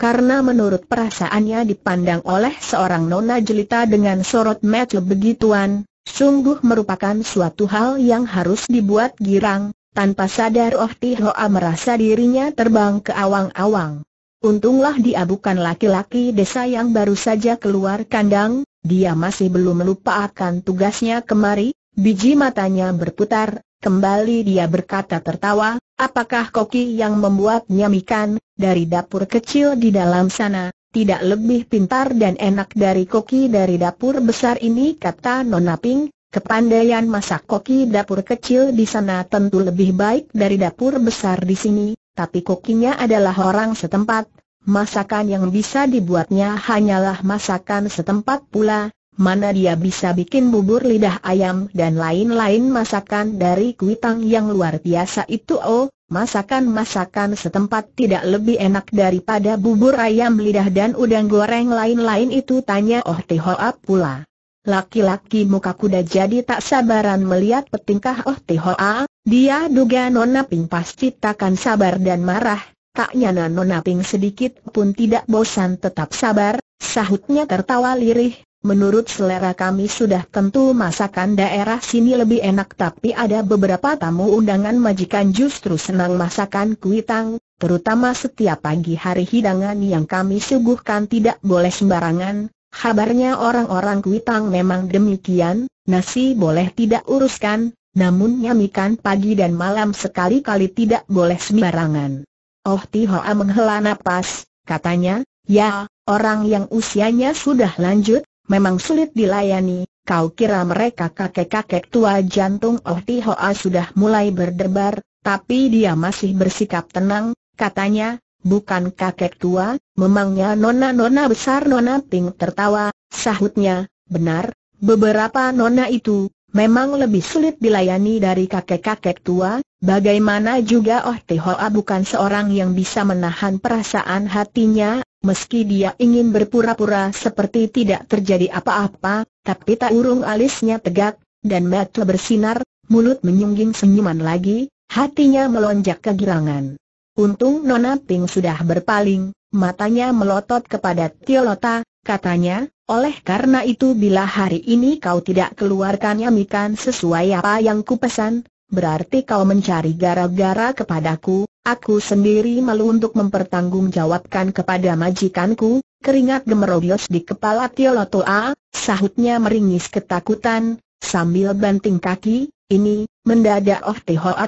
karena menurut perasaannya dipandang oleh seorang nona jelita dengan sorot mata begituan, sungguh merupakan suatu hal yang harus dibuat girang, tanpa sadar Oh Tihoa merasa dirinya terbang ke awang-awang. Untunglah dia bukan laki-laki desa yang baru saja keluar kandang, dia masih belum lupa akan tugasnya kemari, biji matanya berputar, Kembali dia berkata tertawa, apakah koki yang membuat nyamikan dari dapur kecil di dalam sana, tidak lebih pintar dan enak dari koki dari dapur besar ini kata Nona Ping, kepandaian masak koki dapur kecil di sana tentu lebih baik dari dapur besar di sini, tapi kokinya adalah orang setempat, masakan yang bisa dibuatnya hanyalah masakan setempat pula, mana dia bisa bikin bubur lidah ayam dan lain-lain masakan dari kuitang yang luar biasa itu oh, masakan-masakan setempat tidak lebih enak daripada bubur ayam lidah dan udang goreng lain-lain itu tanya Oh hoa pula. Laki-laki muka kuda jadi tak sabaran melihat petingkah Oh hoa, dia duga Nona Ping pasti takkan sabar dan marah, tak nyana Nona Ping sedikit pun tidak bosan tetap sabar, sahutnya tertawa lirih, Menurut selera kami sudah tentu masakan daerah sini lebih enak tapi ada beberapa tamu undangan majikan justru senang masakan kuitang, terutama setiap pagi hari hidangan yang kami suguhkan tidak boleh sembarangan. Kabarnya orang-orang kuitang memang demikian, nasi boleh tidak uruskan, namun nyamikan pagi dan malam sekali-kali tidak boleh sembarangan. Oh Tihoa menghela nafas, katanya, ya, orang yang usianya sudah lanjut, memang sulit dilayani, kau kira mereka kakek-kakek tua jantung Oh Tihoa sudah mulai berdebar, tapi dia masih bersikap tenang, katanya, bukan kakek tua, memangnya nona-nona besar Nona Ping tertawa, sahutnya, benar, beberapa nona itu, memang lebih sulit dilayani dari kakek-kakek tua, bagaimana juga Oh Tihoa bukan seorang yang bisa menahan perasaan hatinya, Meski dia ingin berpura-pura seperti tidak terjadi apa-apa, tapi tak urung alisnya tegak, dan mata bersinar, mulut menyungging senyuman lagi, hatinya melonjak kegirangan. Untung Nona Ping sudah berpaling, matanya melotot kepada Tiolota, katanya, oleh karena itu bila hari ini kau tidak keluarkan yamikan sesuai apa yang kupesan, berarti kau mencari gara-gara kepadaku, Aku sendiri malu untuk mempertanggungjawabkan kepada majikanku, keringat gemerobios di kepala Tiolotoa, sahutnya meringis ketakutan, sambil banting kaki, ini, mendadak Oh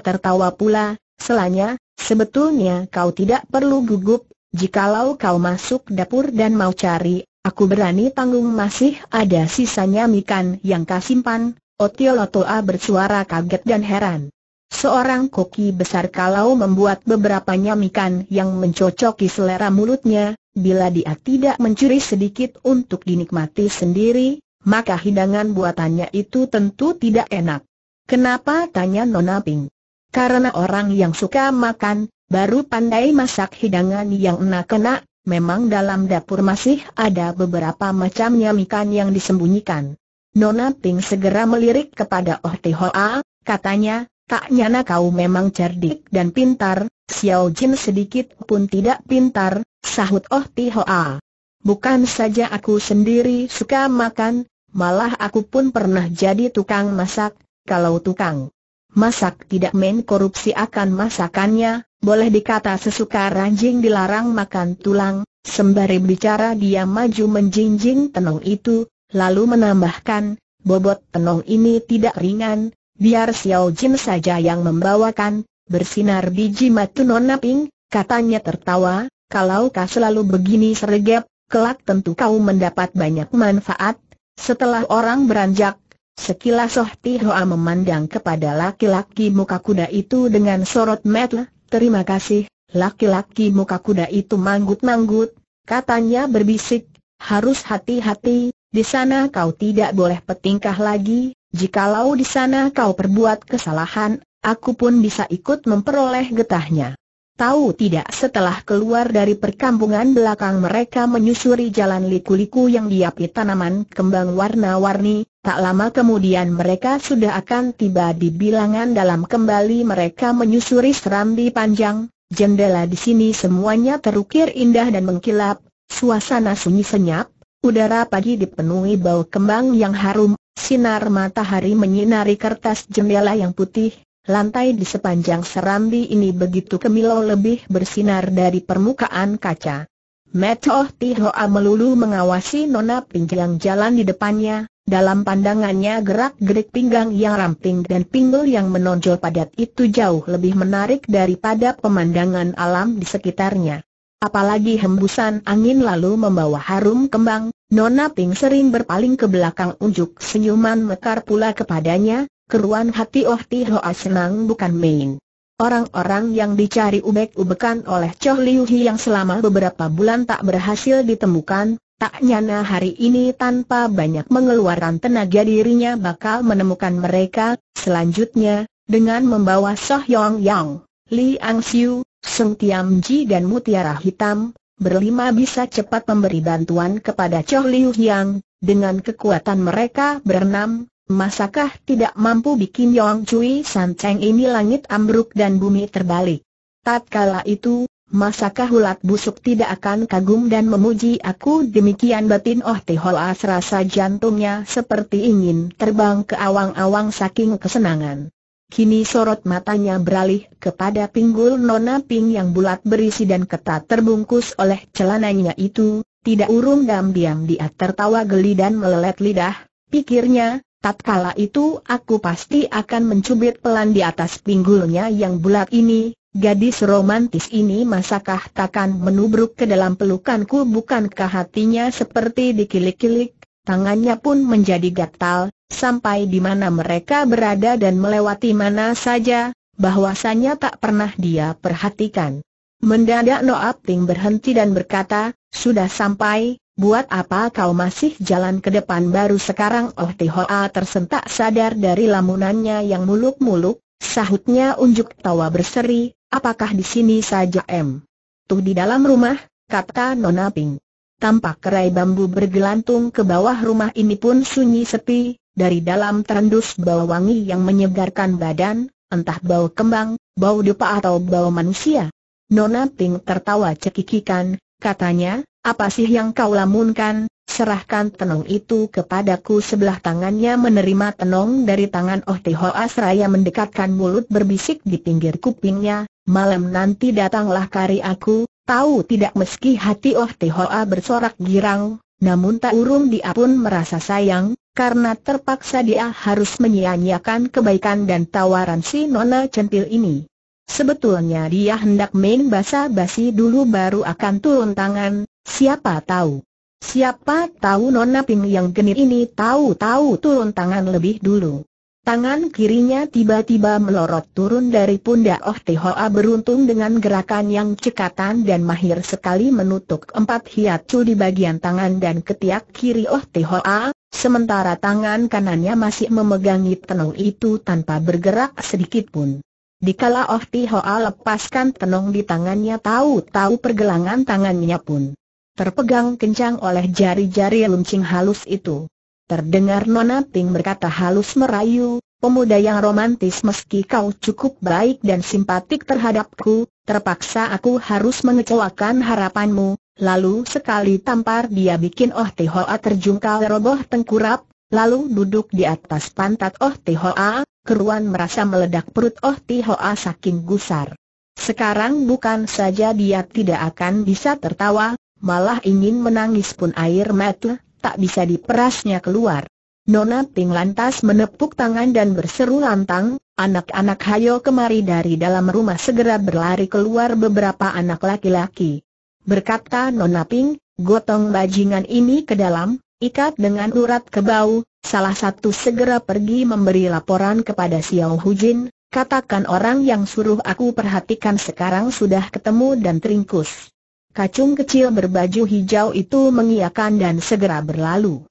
tertawa pula, selanya, sebetulnya kau tidak perlu gugup, jikalau kau masuk dapur dan mau cari, aku berani tanggung masih ada sisanya mikan yang kasimpan, Lotoa bersuara kaget dan heran. Seorang koki besar kalau membuat beberapa nyamikan yang mencocoki selera mulutnya, bila dia tidak mencuri sedikit untuk dinikmati sendiri, maka hidangan buatannya itu tentu tidak enak. Kenapa tanya Nona Ping? Karena orang yang suka makan, baru pandai masak hidangan yang enak-enak, memang dalam dapur masih ada beberapa macam nyamikan yang disembunyikan. Nona Ping segera melirik kepada Oh Tihoa, katanya, Tak nyana kau memang cerdik dan pintar, Xiao Jin sedikit pun tidak pintar, sahut Oh Ti Hoa. Bukan saja aku sendiri suka makan, malah aku pun pernah jadi tukang masak, kalau tukang masak tidak main korupsi akan masakannya, boleh dikata sesuka ranjing dilarang makan tulang, sembari bicara dia maju menjinjing tenung itu, lalu menambahkan, bobot tenung ini tidak ringan, biar Xiao Jin saja yang membawakan, bersinar biji matu nona ping, katanya tertawa, kalau kau selalu begini sergap, kelak tentu kau mendapat banyak manfaat. Setelah orang beranjak, sekilas Soh Tihoa memandang kepada laki-laki muka kuda itu dengan sorot metel, terima kasih, laki-laki muka kuda itu manggut-manggut, katanya berbisik, harus hati-hati, di sana kau tidak boleh petingkah lagi, Jikalau di sana kau perbuat kesalahan, aku pun bisa ikut memperoleh getahnya. Tahu tidak setelah keluar dari perkampungan belakang mereka menyusuri jalan liku-liku yang diapit tanaman kembang warna-warni, tak lama kemudian mereka sudah akan tiba di bilangan dalam kembali mereka menyusuri serambi panjang, jendela di sini semuanya terukir indah dan mengkilap, suasana sunyi senyap, udara pagi dipenuhi bau kembang yang harum, Sinar matahari menyinari kertas jendela yang putih, lantai di sepanjang serambi ini begitu kemilau lebih bersinar dari permukaan kaca. Metoh Tihoa melulu mengawasi Nona pinggang jalan di depannya, dalam pandangannya gerak-gerik pinggang yang ramping dan pinggul yang menonjol padat itu jauh lebih menarik daripada pemandangan alam di sekitarnya. Apalagi hembusan angin lalu membawa harum kembang, Nona Ping sering berpaling ke belakang unjuk senyuman mekar pula kepadanya, keruan hati Oh Ti Hoa senang bukan main. Orang-orang yang dicari ubek-ubekan oleh Choh Liu Hi yang selama beberapa bulan tak berhasil ditemukan, tak nyana hari ini tanpa banyak mengeluarkan tenaga dirinya bakal menemukan mereka, selanjutnya, dengan membawa Soh Yong Yang, Li Ang Siu, Seng Tiam Ji dan Mutiara Hitam, berlima bisa cepat memberi bantuan kepada Choh Liu Yang, dengan kekuatan mereka berenam, masakah tidak mampu bikin Yong Cui San Cheng ini langit ambruk dan bumi terbalik? Tatkala itu, masakah ulat busuk tidak akan kagum dan memuji aku demikian batin Oh as rasa jantungnya seperti ingin terbang ke awang-awang saking kesenangan. Kini sorot matanya beralih kepada pinggul Nona Ping yang bulat berisi dan ketat terbungkus oleh celananya itu, tidak urung diam-diam dia tertawa geli dan melelet lidah, pikirnya, tatkala itu aku pasti akan mencubit pelan di atas pinggulnya yang bulat ini, gadis romantis ini masakah takkan menubruk ke dalam pelukanku bukankah hatinya seperti dikilik-kilik, tangannya pun menjadi gatal, sampai di mana mereka berada dan melewati mana saja, bahwasannya tak pernah dia perhatikan. Mendadak Noah Ting berhenti dan berkata, sudah sampai, buat apa kau masih jalan ke depan baru sekarang Oh Tihoa tersentak sadar dari lamunannya yang muluk-muluk, sahutnya unjuk tawa berseri, apakah di sini saja M? Tuh di dalam rumah, kata Nona Ping tampak kerai bambu bergelantung ke bawah rumah ini pun sunyi sepi, dari dalam terendus bau wangi yang menyegarkan badan, entah bau kembang, bau dupa atau bau manusia. Nona Ping tertawa cekikikan, katanya, apa sih yang kau lamunkan, serahkan tenong itu kepadaku sebelah tangannya menerima tenong dari tangan Oh Ho Asraya mendekatkan mulut berbisik di pinggir kupingnya, malam nanti datanglah kari aku, Tahu tidak meski hati Oh Tehoa bersorak girang, namun tak urung dia pun merasa sayang, karena terpaksa dia harus menyia-nyiakan kebaikan dan tawaran si Nona Centil ini. Sebetulnya dia hendak main basa-basi dulu baru akan turun tangan, siapa tahu. Siapa tahu Nona Ping yang genit ini tahu-tahu turun tangan lebih dulu. Tangan kirinya tiba-tiba melorot turun dari pundak Oh Hoa beruntung dengan gerakan yang cekatan dan mahir sekali menutup empat cu di bagian tangan dan ketiak kiri Oh Hoa, sementara tangan kanannya masih memegangi tenung itu tanpa bergerak sedikit pun. Dikala Oh Hoa lepaskan tenung di tangannya tahu-tahu pergelangan tangannya pun terpegang kencang oleh jari-jari luncing halus itu. Terdengar Nona ting berkata halus merayu, pemuda yang romantis meski kau cukup baik dan simpatik terhadapku, terpaksa aku harus mengecewakan harapanmu, lalu sekali tampar dia bikin Oh Tihoa terjungkal roboh tengkurap, lalu duduk di atas pantat Oh A keruan merasa meledak perut Oh A saking gusar. Sekarang bukan saja dia tidak akan bisa tertawa, malah ingin menangis pun air mata tak bisa diperasnya keluar. Nona Ting lantas menepuk tangan dan berseru lantang, anak-anak hayo kemari dari dalam rumah segera berlari keluar beberapa anak laki-laki. Berkata Nona Ping, gotong bajingan ini ke dalam, ikat dengan urat kebau, salah satu segera pergi memberi laporan kepada Xiao Hu Jin, katakan orang yang suruh aku perhatikan sekarang sudah ketemu dan teringkus. Kacung kecil berbaju hijau itu mengiakan dan segera berlalu.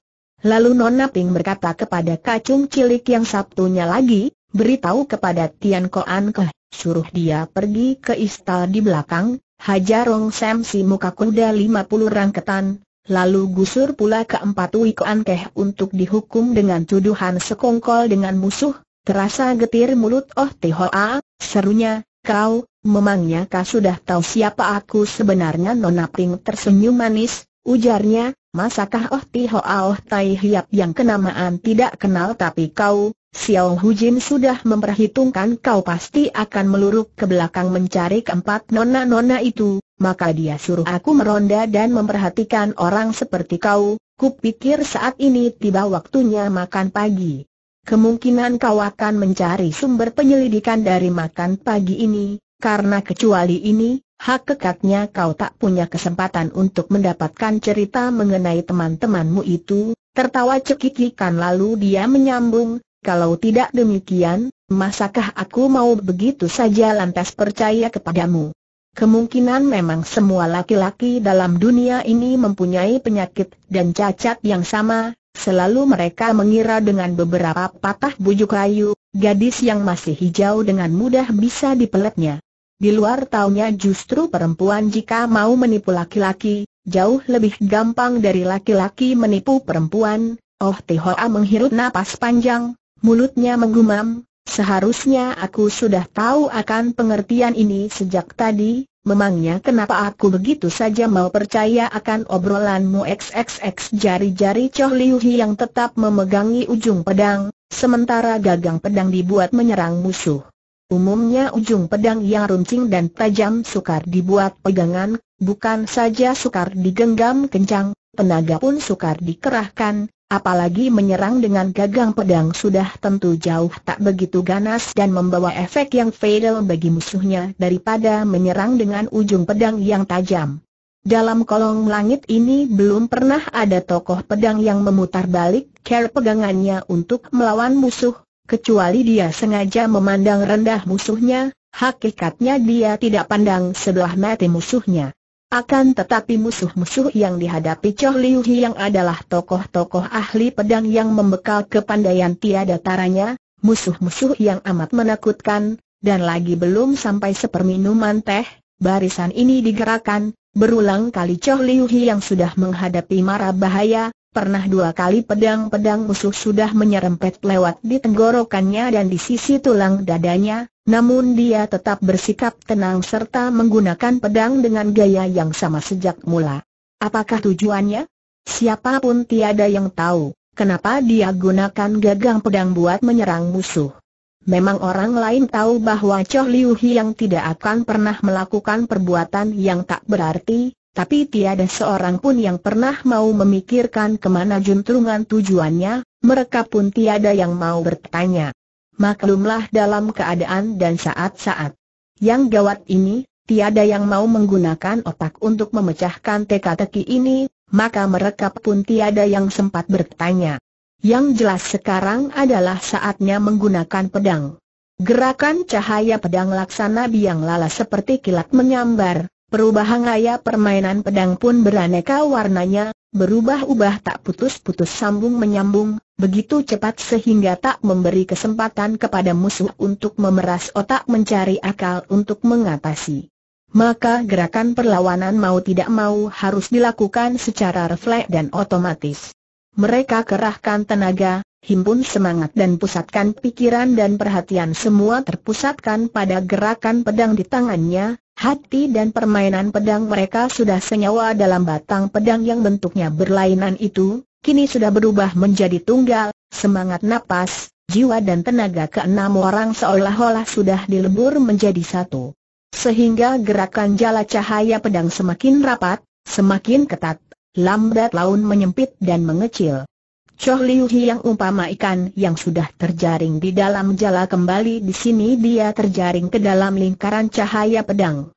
Lalu Nona Ping berkata kepada kacung cilik yang Sabtunya lagi, beritahu kepada Tian Koan Keh, suruh dia pergi ke istal di belakang, hajar Rong Sam si muka kuda 50 rangketan, lalu gusur pula keempat Wi Koan Keh untuk dihukum dengan tuduhan sekongkol dengan musuh, terasa getir mulut Oh Tihoa, serunya, Kau, memangnya kau sudah tahu siapa aku sebenarnya Nona Ping tersenyum manis, ujarnya, masakah Oh Ho Aoh ah Tai Hiap yang kenamaan tidak kenal tapi kau, Xiao Hu Jin sudah memperhitungkan kau pasti akan meluruk ke belakang mencari keempat nona-nona itu, maka dia suruh aku meronda dan memperhatikan orang seperti kau, kupikir saat ini tiba waktunya makan pagi kemungkinan kau akan mencari sumber penyelidikan dari makan pagi ini, karena kecuali ini, hak kekaknya kau tak punya kesempatan untuk mendapatkan cerita mengenai teman-temanmu itu, tertawa cekikikan lalu dia menyambung, kalau tidak demikian, masakah aku mau begitu saja lantas percaya kepadamu? Kemungkinan memang semua laki-laki dalam dunia ini mempunyai penyakit dan cacat yang sama, Selalu mereka mengira dengan beberapa patah bujuk rayu, gadis yang masih hijau dengan mudah bisa dipeletnya. Di luar taunya justru perempuan jika mau menipu laki-laki, jauh lebih gampang dari laki-laki menipu perempuan. Oh Tihoa menghirup napas panjang, mulutnya menggumam, seharusnya aku sudah tahu akan pengertian ini sejak tadi, Memangnya kenapa aku begitu saja mau percaya akan obrolanmu XXX jari-jari Choh Liu Hi yang tetap memegangi ujung pedang, sementara gagang pedang dibuat menyerang musuh. Umumnya ujung pedang yang runcing dan tajam sukar dibuat pegangan, bukan saja sukar digenggam kencang, tenaga pun sukar dikerahkan, apalagi menyerang dengan gagang pedang sudah tentu jauh tak begitu ganas dan membawa efek yang fatal bagi musuhnya daripada menyerang dengan ujung pedang yang tajam. Dalam kolong langit ini belum pernah ada tokoh pedang yang memutar balik care pegangannya untuk melawan musuh, kecuali dia sengaja memandang rendah musuhnya, hakikatnya dia tidak pandang sebelah mata musuhnya. Akan tetapi musuh-musuh yang dihadapi Choh Liu yang adalah tokoh-tokoh ahli pedang yang membekal kepandaian tiada taranya, musuh-musuh yang amat menakutkan, dan lagi belum sampai seperminuman teh, barisan ini digerakkan, berulang kali Choh Liu yang sudah menghadapi mara bahaya, pernah dua kali pedang-pedang musuh sudah menyerempet lewat di tenggorokannya dan di sisi tulang dadanya, namun dia tetap bersikap tenang serta menggunakan pedang dengan gaya yang sama sejak mula. Apakah tujuannya? Siapapun tiada yang tahu, kenapa dia gunakan gagang pedang buat menyerang musuh. Memang orang lain tahu bahwa Choh Liu Hiang tidak akan pernah melakukan perbuatan yang tak berarti, tapi tiada seorang pun yang pernah mau memikirkan kemana juntrungan tujuannya, mereka pun tiada yang mau bertanya maklumlah dalam keadaan dan saat-saat yang gawat ini, tiada yang mau menggunakan otak untuk memecahkan teka-teki ini, maka mereka pun tiada yang sempat bertanya. Yang jelas sekarang adalah saatnya menggunakan pedang. Gerakan cahaya pedang laksana biang lala seperti kilat menyambar, perubahan gaya permainan pedang pun beraneka warnanya, berubah-ubah tak putus-putus sambung menyambung, begitu cepat sehingga tak memberi kesempatan kepada musuh untuk memeras otak mencari akal untuk mengatasi. Maka gerakan perlawanan mau tidak mau harus dilakukan secara refleks dan otomatis. Mereka kerahkan tenaga, himpun semangat dan pusatkan pikiran dan perhatian semua terpusatkan pada gerakan pedang di tangannya, hati dan permainan pedang mereka sudah senyawa dalam batang pedang yang bentuknya berlainan itu, kini sudah berubah menjadi tunggal, semangat napas, jiwa dan tenaga keenam orang seolah-olah sudah dilebur menjadi satu. Sehingga gerakan jala cahaya pedang semakin rapat, semakin ketat, lambat laun menyempit dan mengecil. Choh Liu yang umpama ikan yang sudah terjaring di dalam jala kembali di sini dia terjaring ke dalam lingkaran cahaya pedang.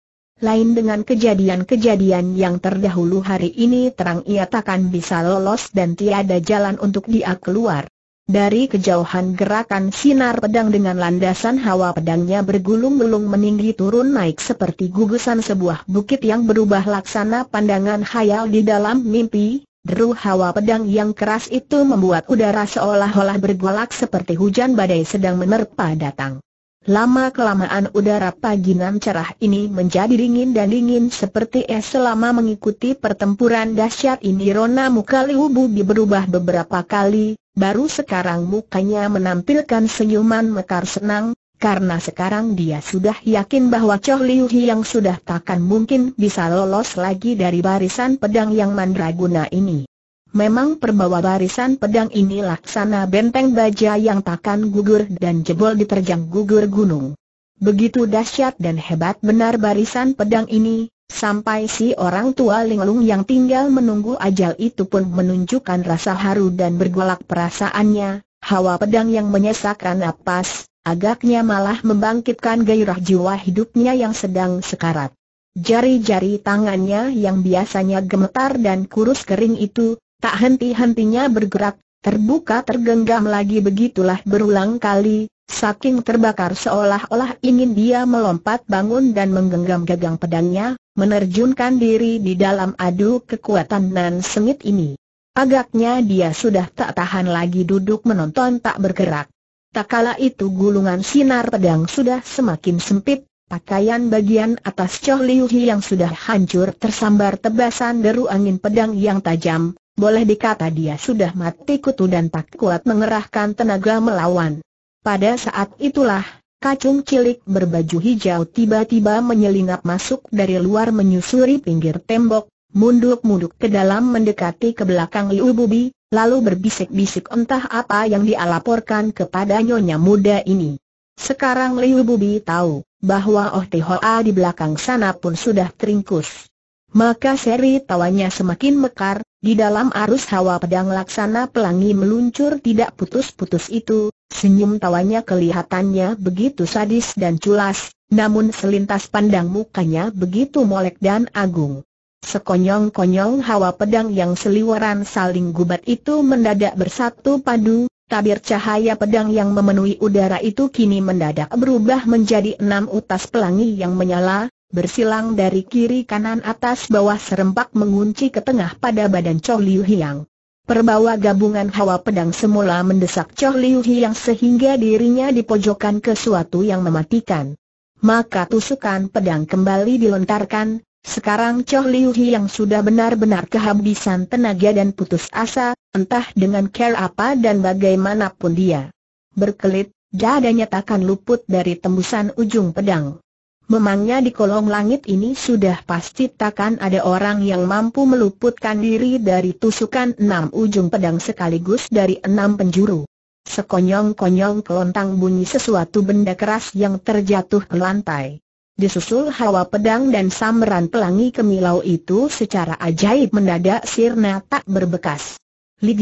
Lain dengan kejadian-kejadian yang terdahulu hari ini terang ia takkan bisa lolos dan tiada jalan untuk dia keluar. Dari kejauhan gerakan sinar pedang dengan landasan hawa pedangnya bergulung-gulung meninggi turun naik seperti gugusan sebuah bukit yang berubah laksana pandangan khayal di dalam mimpi, deru hawa pedang yang keras itu membuat udara seolah-olah bergolak seperti hujan badai sedang menerpa datang. Lama-kelamaan udara paginan cerah ini menjadi dingin dan dingin seperti es selama mengikuti pertempuran dahsyat ini Rona muka Liu berubah beberapa kali, baru sekarang mukanya menampilkan senyuman mekar senang, karena sekarang dia sudah yakin bahwa Choh Liu yang sudah takkan mungkin bisa lolos lagi dari barisan pedang yang mandraguna ini. Memang perbawa barisan pedang ini laksana benteng baja yang takkan gugur dan jebol diterjang gugur gunung. Begitu dahsyat dan hebat benar barisan pedang ini, sampai si orang tua linglung yang tinggal menunggu ajal itu pun menunjukkan rasa haru dan bergolak perasaannya, hawa pedang yang menyesakkan napas, agaknya malah membangkitkan gairah jiwa hidupnya yang sedang sekarat. Jari-jari tangannya yang biasanya gemetar dan kurus kering itu, tak henti-hentinya bergerak, terbuka tergenggam lagi begitulah berulang kali, saking terbakar seolah-olah ingin dia melompat bangun dan menggenggam gagang pedangnya, menerjunkan diri di dalam adu kekuatan Nan Sengit ini. Agaknya dia sudah tak tahan lagi duduk menonton tak bergerak. Tak kala itu gulungan sinar pedang sudah semakin sempit, Pakaian bagian atas Choh Liu Hi yang sudah hancur tersambar tebasan deru angin pedang yang tajam, boleh dikata dia sudah mati kutu dan tak kuat mengerahkan tenaga melawan. Pada saat itulah, kacung cilik berbaju hijau tiba-tiba menyelinap masuk dari luar menyusuri pinggir tembok, munduk-munduk ke dalam mendekati ke belakang Liu Bubi, lalu berbisik-bisik entah apa yang dialaporkan kepada nyonya muda ini. Sekarang Liu Bubi tahu bahwa Oh Tihoa di belakang sana pun sudah teringkus. Maka seri tawanya semakin mekar, di dalam arus hawa pedang laksana pelangi meluncur tidak putus-putus itu, senyum tawanya kelihatannya begitu sadis dan culas, namun selintas pandang mukanya begitu molek dan agung. Sekonyong-konyong hawa pedang yang seliweran saling gubat itu mendadak bersatu padu, tabir cahaya pedang yang memenuhi udara itu kini mendadak berubah menjadi enam utas pelangi yang menyala, bersilang dari kiri kanan atas bawah serempak mengunci ke tengah pada badan Chow Liu Hiang. Perbawa gabungan hawa pedang semula mendesak Chow Liu Hiang sehingga dirinya dipojokkan ke suatu yang mematikan. Maka tusukan pedang kembali dilontarkan, sekarang Chow Liu Hiang sudah benar-benar kehabisan tenaga dan putus asa, entah dengan care apa dan bagaimanapun dia. Berkelit, dadanya takkan luput dari tembusan ujung pedang. Memangnya di kolong langit ini sudah pasti takkan ada orang yang mampu meluputkan diri dari tusukan enam ujung pedang sekaligus dari enam penjuru. Sekonyong-konyong kelontang bunyi sesuatu benda keras yang terjatuh ke lantai. Disusul hawa pedang dan sambaran pelangi kemilau itu secara ajaib mendadak sirna tak berbekas. Li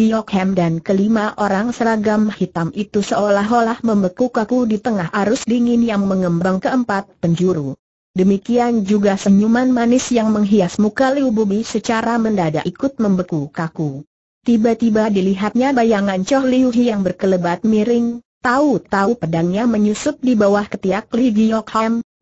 dan kelima orang seragam hitam itu seolah-olah membeku kaku di tengah arus dingin yang mengembang keempat penjuru. Demikian juga senyuman manis yang menghias muka Liu Bubi secara mendadak ikut membeku kaku. Tiba-tiba dilihatnya bayangan Choh Liu Hi yang berkelebat miring, tahu-tahu pedangnya menyusup di bawah ketiak Li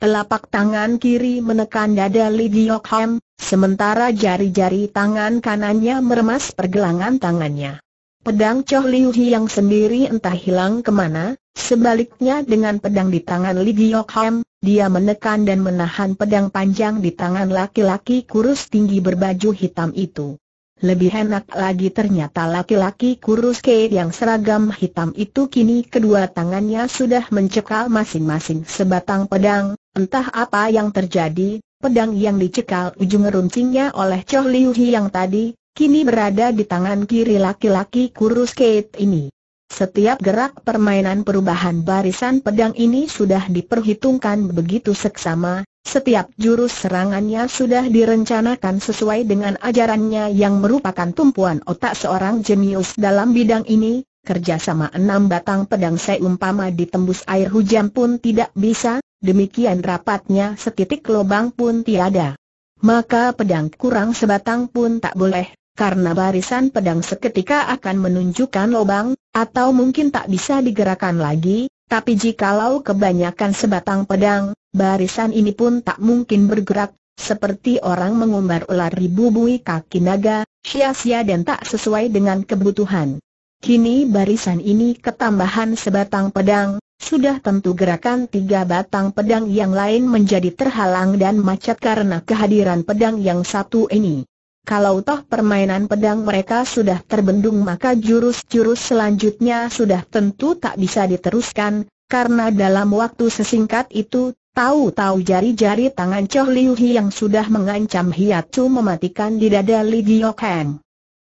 Telapak tangan kiri menekan dada Li Giok sementara jari-jari tangan kanannya meremas pergelangan tangannya. Pedang Choh Liu Hi yang sendiri entah hilang kemana, sebaliknya dengan pedang di tangan Li Giok dia menekan dan menahan pedang panjang di tangan laki-laki kurus tinggi berbaju hitam itu. Lebih enak lagi ternyata laki-laki kurus ke yang seragam hitam itu kini kedua tangannya sudah mencekal masing-masing sebatang pedang, Entah apa yang terjadi, pedang yang dicekal ujung runcingnya oleh Choh Liu Hi yang tadi, kini berada di tangan kiri laki-laki kurus Kate ini. Setiap gerak permainan perubahan barisan pedang ini sudah diperhitungkan begitu seksama, setiap jurus serangannya sudah direncanakan sesuai dengan ajarannya yang merupakan tumpuan otak seorang jenius dalam bidang ini, kerjasama enam batang pedang seumpama ditembus air hujan pun tidak bisa, demikian rapatnya setitik lubang pun tiada. Maka pedang kurang sebatang pun tak boleh, karena barisan pedang seketika akan menunjukkan lubang, atau mungkin tak bisa digerakkan lagi, tapi jikalau kebanyakan sebatang pedang, barisan ini pun tak mungkin bergerak, seperti orang mengumbar ular ribu bui kaki naga, sia-sia dan tak sesuai dengan kebutuhan. Kini barisan ini ketambahan sebatang pedang, sudah tentu gerakan tiga batang pedang yang lain menjadi terhalang dan macet karena kehadiran pedang yang satu ini. Kalau toh permainan pedang mereka sudah terbendung maka jurus-jurus selanjutnya sudah tentu tak bisa diteruskan, karena dalam waktu sesingkat itu, tahu-tahu jari-jari tangan Choh Liu Hi yang sudah mengancam Hiatsu mematikan di dada Li Giok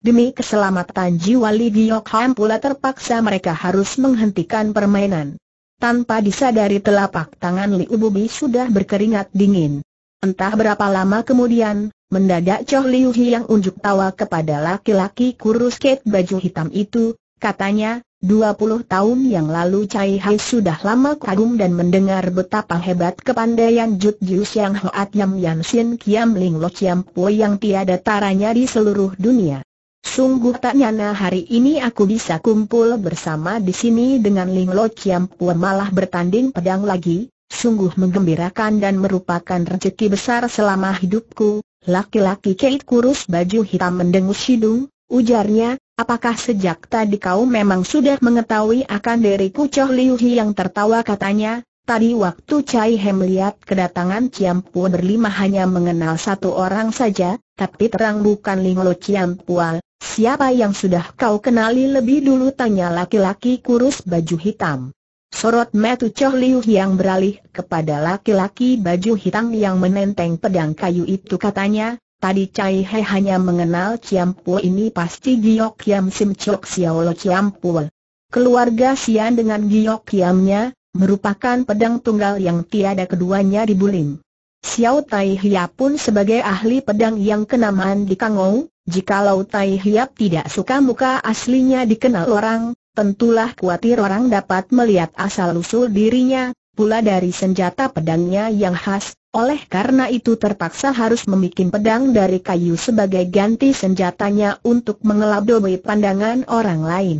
Demi keselamatan jiwa Li Giok pula terpaksa mereka harus menghentikan permainan. Tanpa disadari telapak tangan Liu Ububi sudah berkeringat dingin. Entah berapa lama kemudian, mendadak Choh Liu Hi yang unjuk tawa kepada laki-laki kurus ket baju hitam itu, katanya, 20 tahun yang lalu Cai Hai sudah lama kagum dan mendengar betapa hebat kepandaian Jut Ju Siang Hoat Yam Yan Sin Kiam Ling Lo Chiam Po yang tiada taranya di seluruh dunia. Sungguh tak nyana hari ini aku bisa kumpul bersama di sini dengan Ling Lo Chiam Pua malah bertanding pedang lagi, sungguh menggembirakan dan merupakan rezeki besar selama hidupku. Laki-laki Kate kurus baju hitam mendengus hidung, ujarnya, apakah sejak tadi kau memang sudah mengetahui akan diriku Choh Liu Hi yang tertawa katanya, Tadi waktu Cai He melihat kedatangan Ciampu berlima hanya mengenal satu orang saja, tapi terang bukan Linglo Ciampual. Siapa yang sudah kau kenali lebih dulu tanya laki-laki kurus baju hitam. Sorot metu Choh Liu yang beralih kepada laki-laki baju hitam yang menenteng pedang kayu itu katanya, tadi Cai He hanya mengenal Ciampu ini pasti Giok Ciam Sim Chok Xiao Lo Ciampu. Keluarga Sian dengan Giok Ciamnya? merupakan pedang tunggal yang tiada keduanya di Bulim. Xiao Tai Hia pun sebagai ahli pedang yang kenamaan di Kangou, jikalau Tai Hia tidak suka muka aslinya dikenal orang, tentulah khawatir orang dapat melihat asal-usul dirinya, pula dari senjata pedangnya yang khas, oleh karena itu terpaksa harus membuat pedang dari kayu sebagai ganti senjatanya untuk mengelabui pandangan orang lain.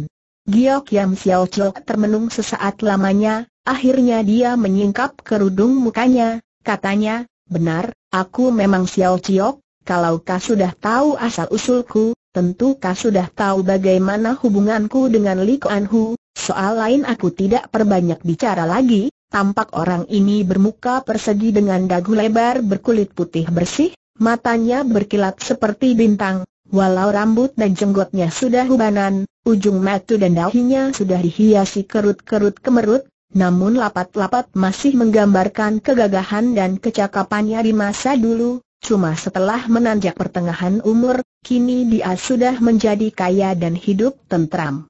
Gio Kiam Xiao Cho termenung sesaat lamanya, akhirnya dia menyingkap kerudung mukanya, katanya, benar, aku memang Xiao Chiok, kalau kau sudah tahu asal-usulku, tentu kau sudah tahu bagaimana hubunganku dengan Li Kuan Hu, soal lain aku tidak perbanyak bicara lagi, tampak orang ini bermuka persegi dengan dagu lebar berkulit putih bersih, matanya berkilat seperti bintang, Walau rambut dan jenggotnya sudah hubanan, ujung mata dan dahinya sudah dihiasi kerut-kerut kemerut, namun lapat-lapat masih menggambarkan kegagahan dan kecakapannya di masa dulu, cuma setelah menanjak pertengahan umur, kini dia sudah menjadi kaya dan hidup tentram.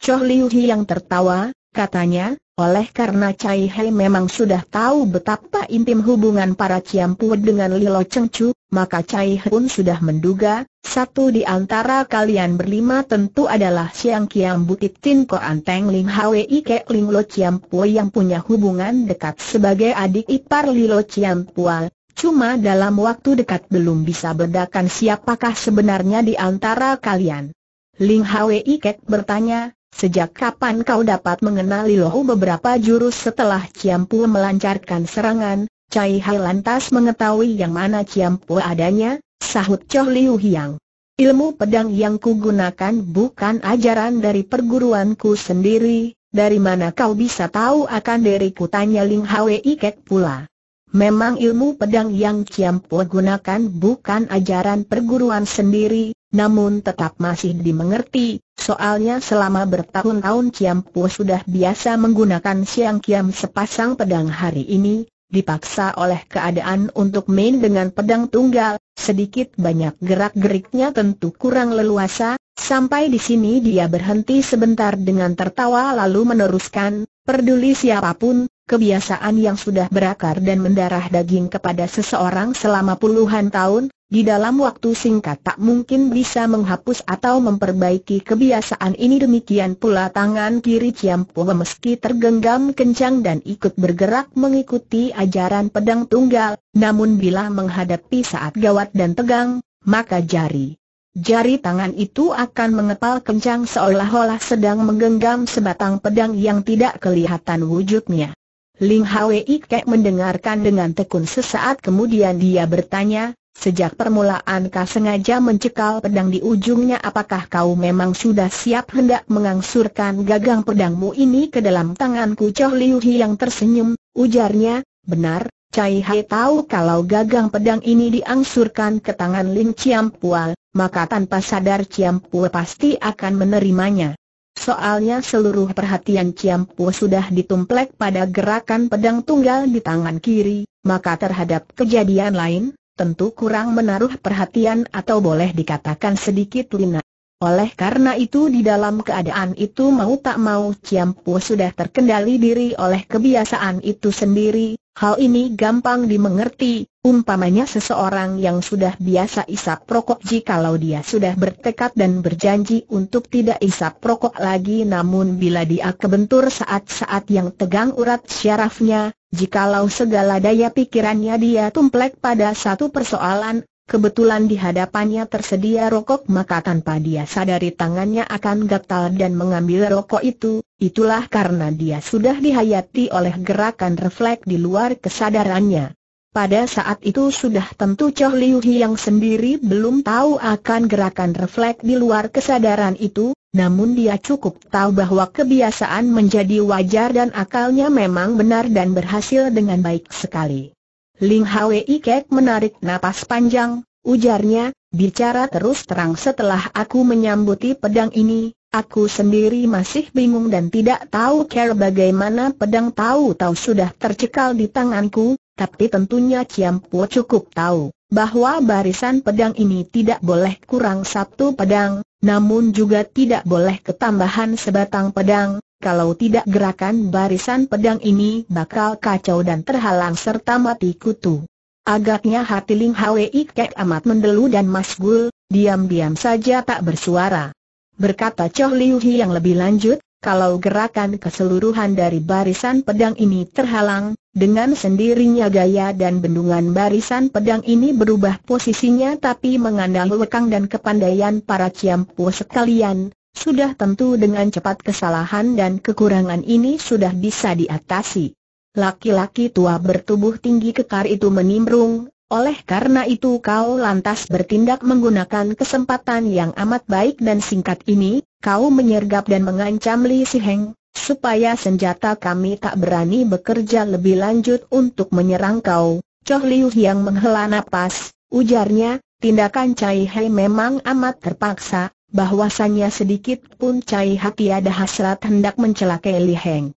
Choh Liu Hi yang tertawa, katanya, oleh karena Cai Hei memang sudah tahu betapa intim hubungan para Ciampu dengan Lilo Chu, maka Cai Hei pun sudah menduga, satu di antara kalian berlima tentu adalah Siang Kiam Butit Tin Koan Teng Ling Hwi e Ike Ling Lo Ciampu yang punya hubungan dekat sebagai adik ipar Lilo Ciampua. Cuma dalam waktu dekat belum bisa bedakan siapakah sebenarnya di antara kalian. Ling Hwi e Kek bertanya, Sejak kapan kau dapat mengenali lohu beberapa jurus setelah Ciampu melancarkan serangan? Cai Hai lantas mengetahui yang mana Ciampu adanya, sahut Choh Liu Hiang. Ilmu pedang yang kugunakan bukan ajaran dari perguruanku sendiri, dari mana kau bisa tahu akan diriku tanya Ling Hwei Iket pula. Memang ilmu pedang yang Ciampu gunakan bukan ajaran perguruan sendiri, namun tetap masih dimengerti, soalnya selama bertahun-tahun Kiam Pu sudah biasa menggunakan siang kiam sepasang pedang hari ini, dipaksa oleh keadaan untuk main dengan pedang tunggal, sedikit banyak gerak-geriknya tentu kurang leluasa, sampai di sini dia berhenti sebentar dengan tertawa lalu meneruskan, peduli siapapun, kebiasaan yang sudah berakar dan mendarah daging kepada seseorang selama puluhan tahun, di dalam waktu singkat tak mungkin bisa menghapus atau memperbaiki kebiasaan ini demikian pula tangan kiri Ciam meski tergenggam kencang dan ikut bergerak mengikuti ajaran pedang tunggal, namun bila menghadapi saat gawat dan tegang, maka jari Jari tangan itu akan mengepal kencang seolah-olah sedang menggenggam sebatang pedang yang tidak kelihatan wujudnya. Ling Hwei Kek mendengarkan dengan tekun sesaat kemudian dia bertanya, Sejak permulaan kau sengaja mencekal pedang di ujungnya apakah kau memang sudah siap hendak mengangsurkan gagang pedangmu ini ke dalam tanganku Choh Liu Hi yang tersenyum, ujarnya, benar, Cai Hai tahu kalau gagang pedang ini diangsurkan ke tangan Ling Chiam Pual, maka tanpa sadar Chiam Pual pasti akan menerimanya. Soalnya seluruh perhatian Chiam Pua sudah ditumplek pada gerakan pedang tunggal di tangan kiri, maka terhadap kejadian lain, tentu kurang menaruh perhatian atau boleh dikatakan sedikit lina. Oleh karena itu di dalam keadaan itu mau tak mau Ciampu sudah terkendali diri oleh kebiasaan itu sendiri, hal ini gampang dimengerti, umpamanya seseorang yang sudah biasa isap rokok jikalau dia sudah bertekad dan berjanji untuk tidak isap rokok lagi namun bila dia kebentur saat-saat yang tegang urat syarafnya, Jikalau segala daya pikirannya dia tumplek pada satu persoalan, kebetulan di hadapannya tersedia rokok maka tanpa dia sadari tangannya akan gatal dan mengambil rokok itu, itulah karena dia sudah dihayati oleh gerakan refleks di luar kesadarannya. Pada saat itu sudah tentu Choh Liu yang sendiri belum tahu akan gerakan refleks di luar kesadaran itu, namun dia cukup tahu bahwa kebiasaan menjadi wajar dan akalnya memang benar dan berhasil dengan baik sekali. Ling Hwei Kek menarik napas panjang, ujarnya, bicara terus terang setelah aku menyambuti pedang ini, Aku sendiri masih bingung dan tidak tahu care bagaimana pedang tahu-tahu sudah tercekal di tanganku, tapi tentunya Po cukup tahu bahwa barisan pedang ini tidak boleh kurang satu pedang, namun juga tidak boleh ketambahan sebatang pedang, kalau tidak gerakan barisan pedang ini bakal kacau dan terhalang serta mati kutu. Agaknya hati Ling Hwe Kek amat mendelu dan masgul, diam-diam saja tak bersuara. Berkata Choh Liu Hi yang lebih lanjut, kalau gerakan keseluruhan dari barisan pedang ini terhalang, dengan sendirinya gaya dan bendungan barisan pedang ini berubah posisinya tapi mengandalkan lekang dan kepandaian para ciampu sekalian, sudah tentu dengan cepat kesalahan dan kekurangan ini sudah bisa diatasi. Laki-laki tua bertubuh tinggi kekar itu menimbrung, oleh karena itu kau lantas bertindak menggunakan kesempatan yang amat baik dan singkat ini, kau menyergap dan mengancam Li Siheng, supaya senjata kami tak berani bekerja lebih lanjut untuk menyerang kau. Choh Liu yang menghela nafas, ujarnya, tindakan Cai Hei memang amat terpaksa, bahwasannya sedikit pun Cai Hati ada hasrat hendak mencelakai Li Heng.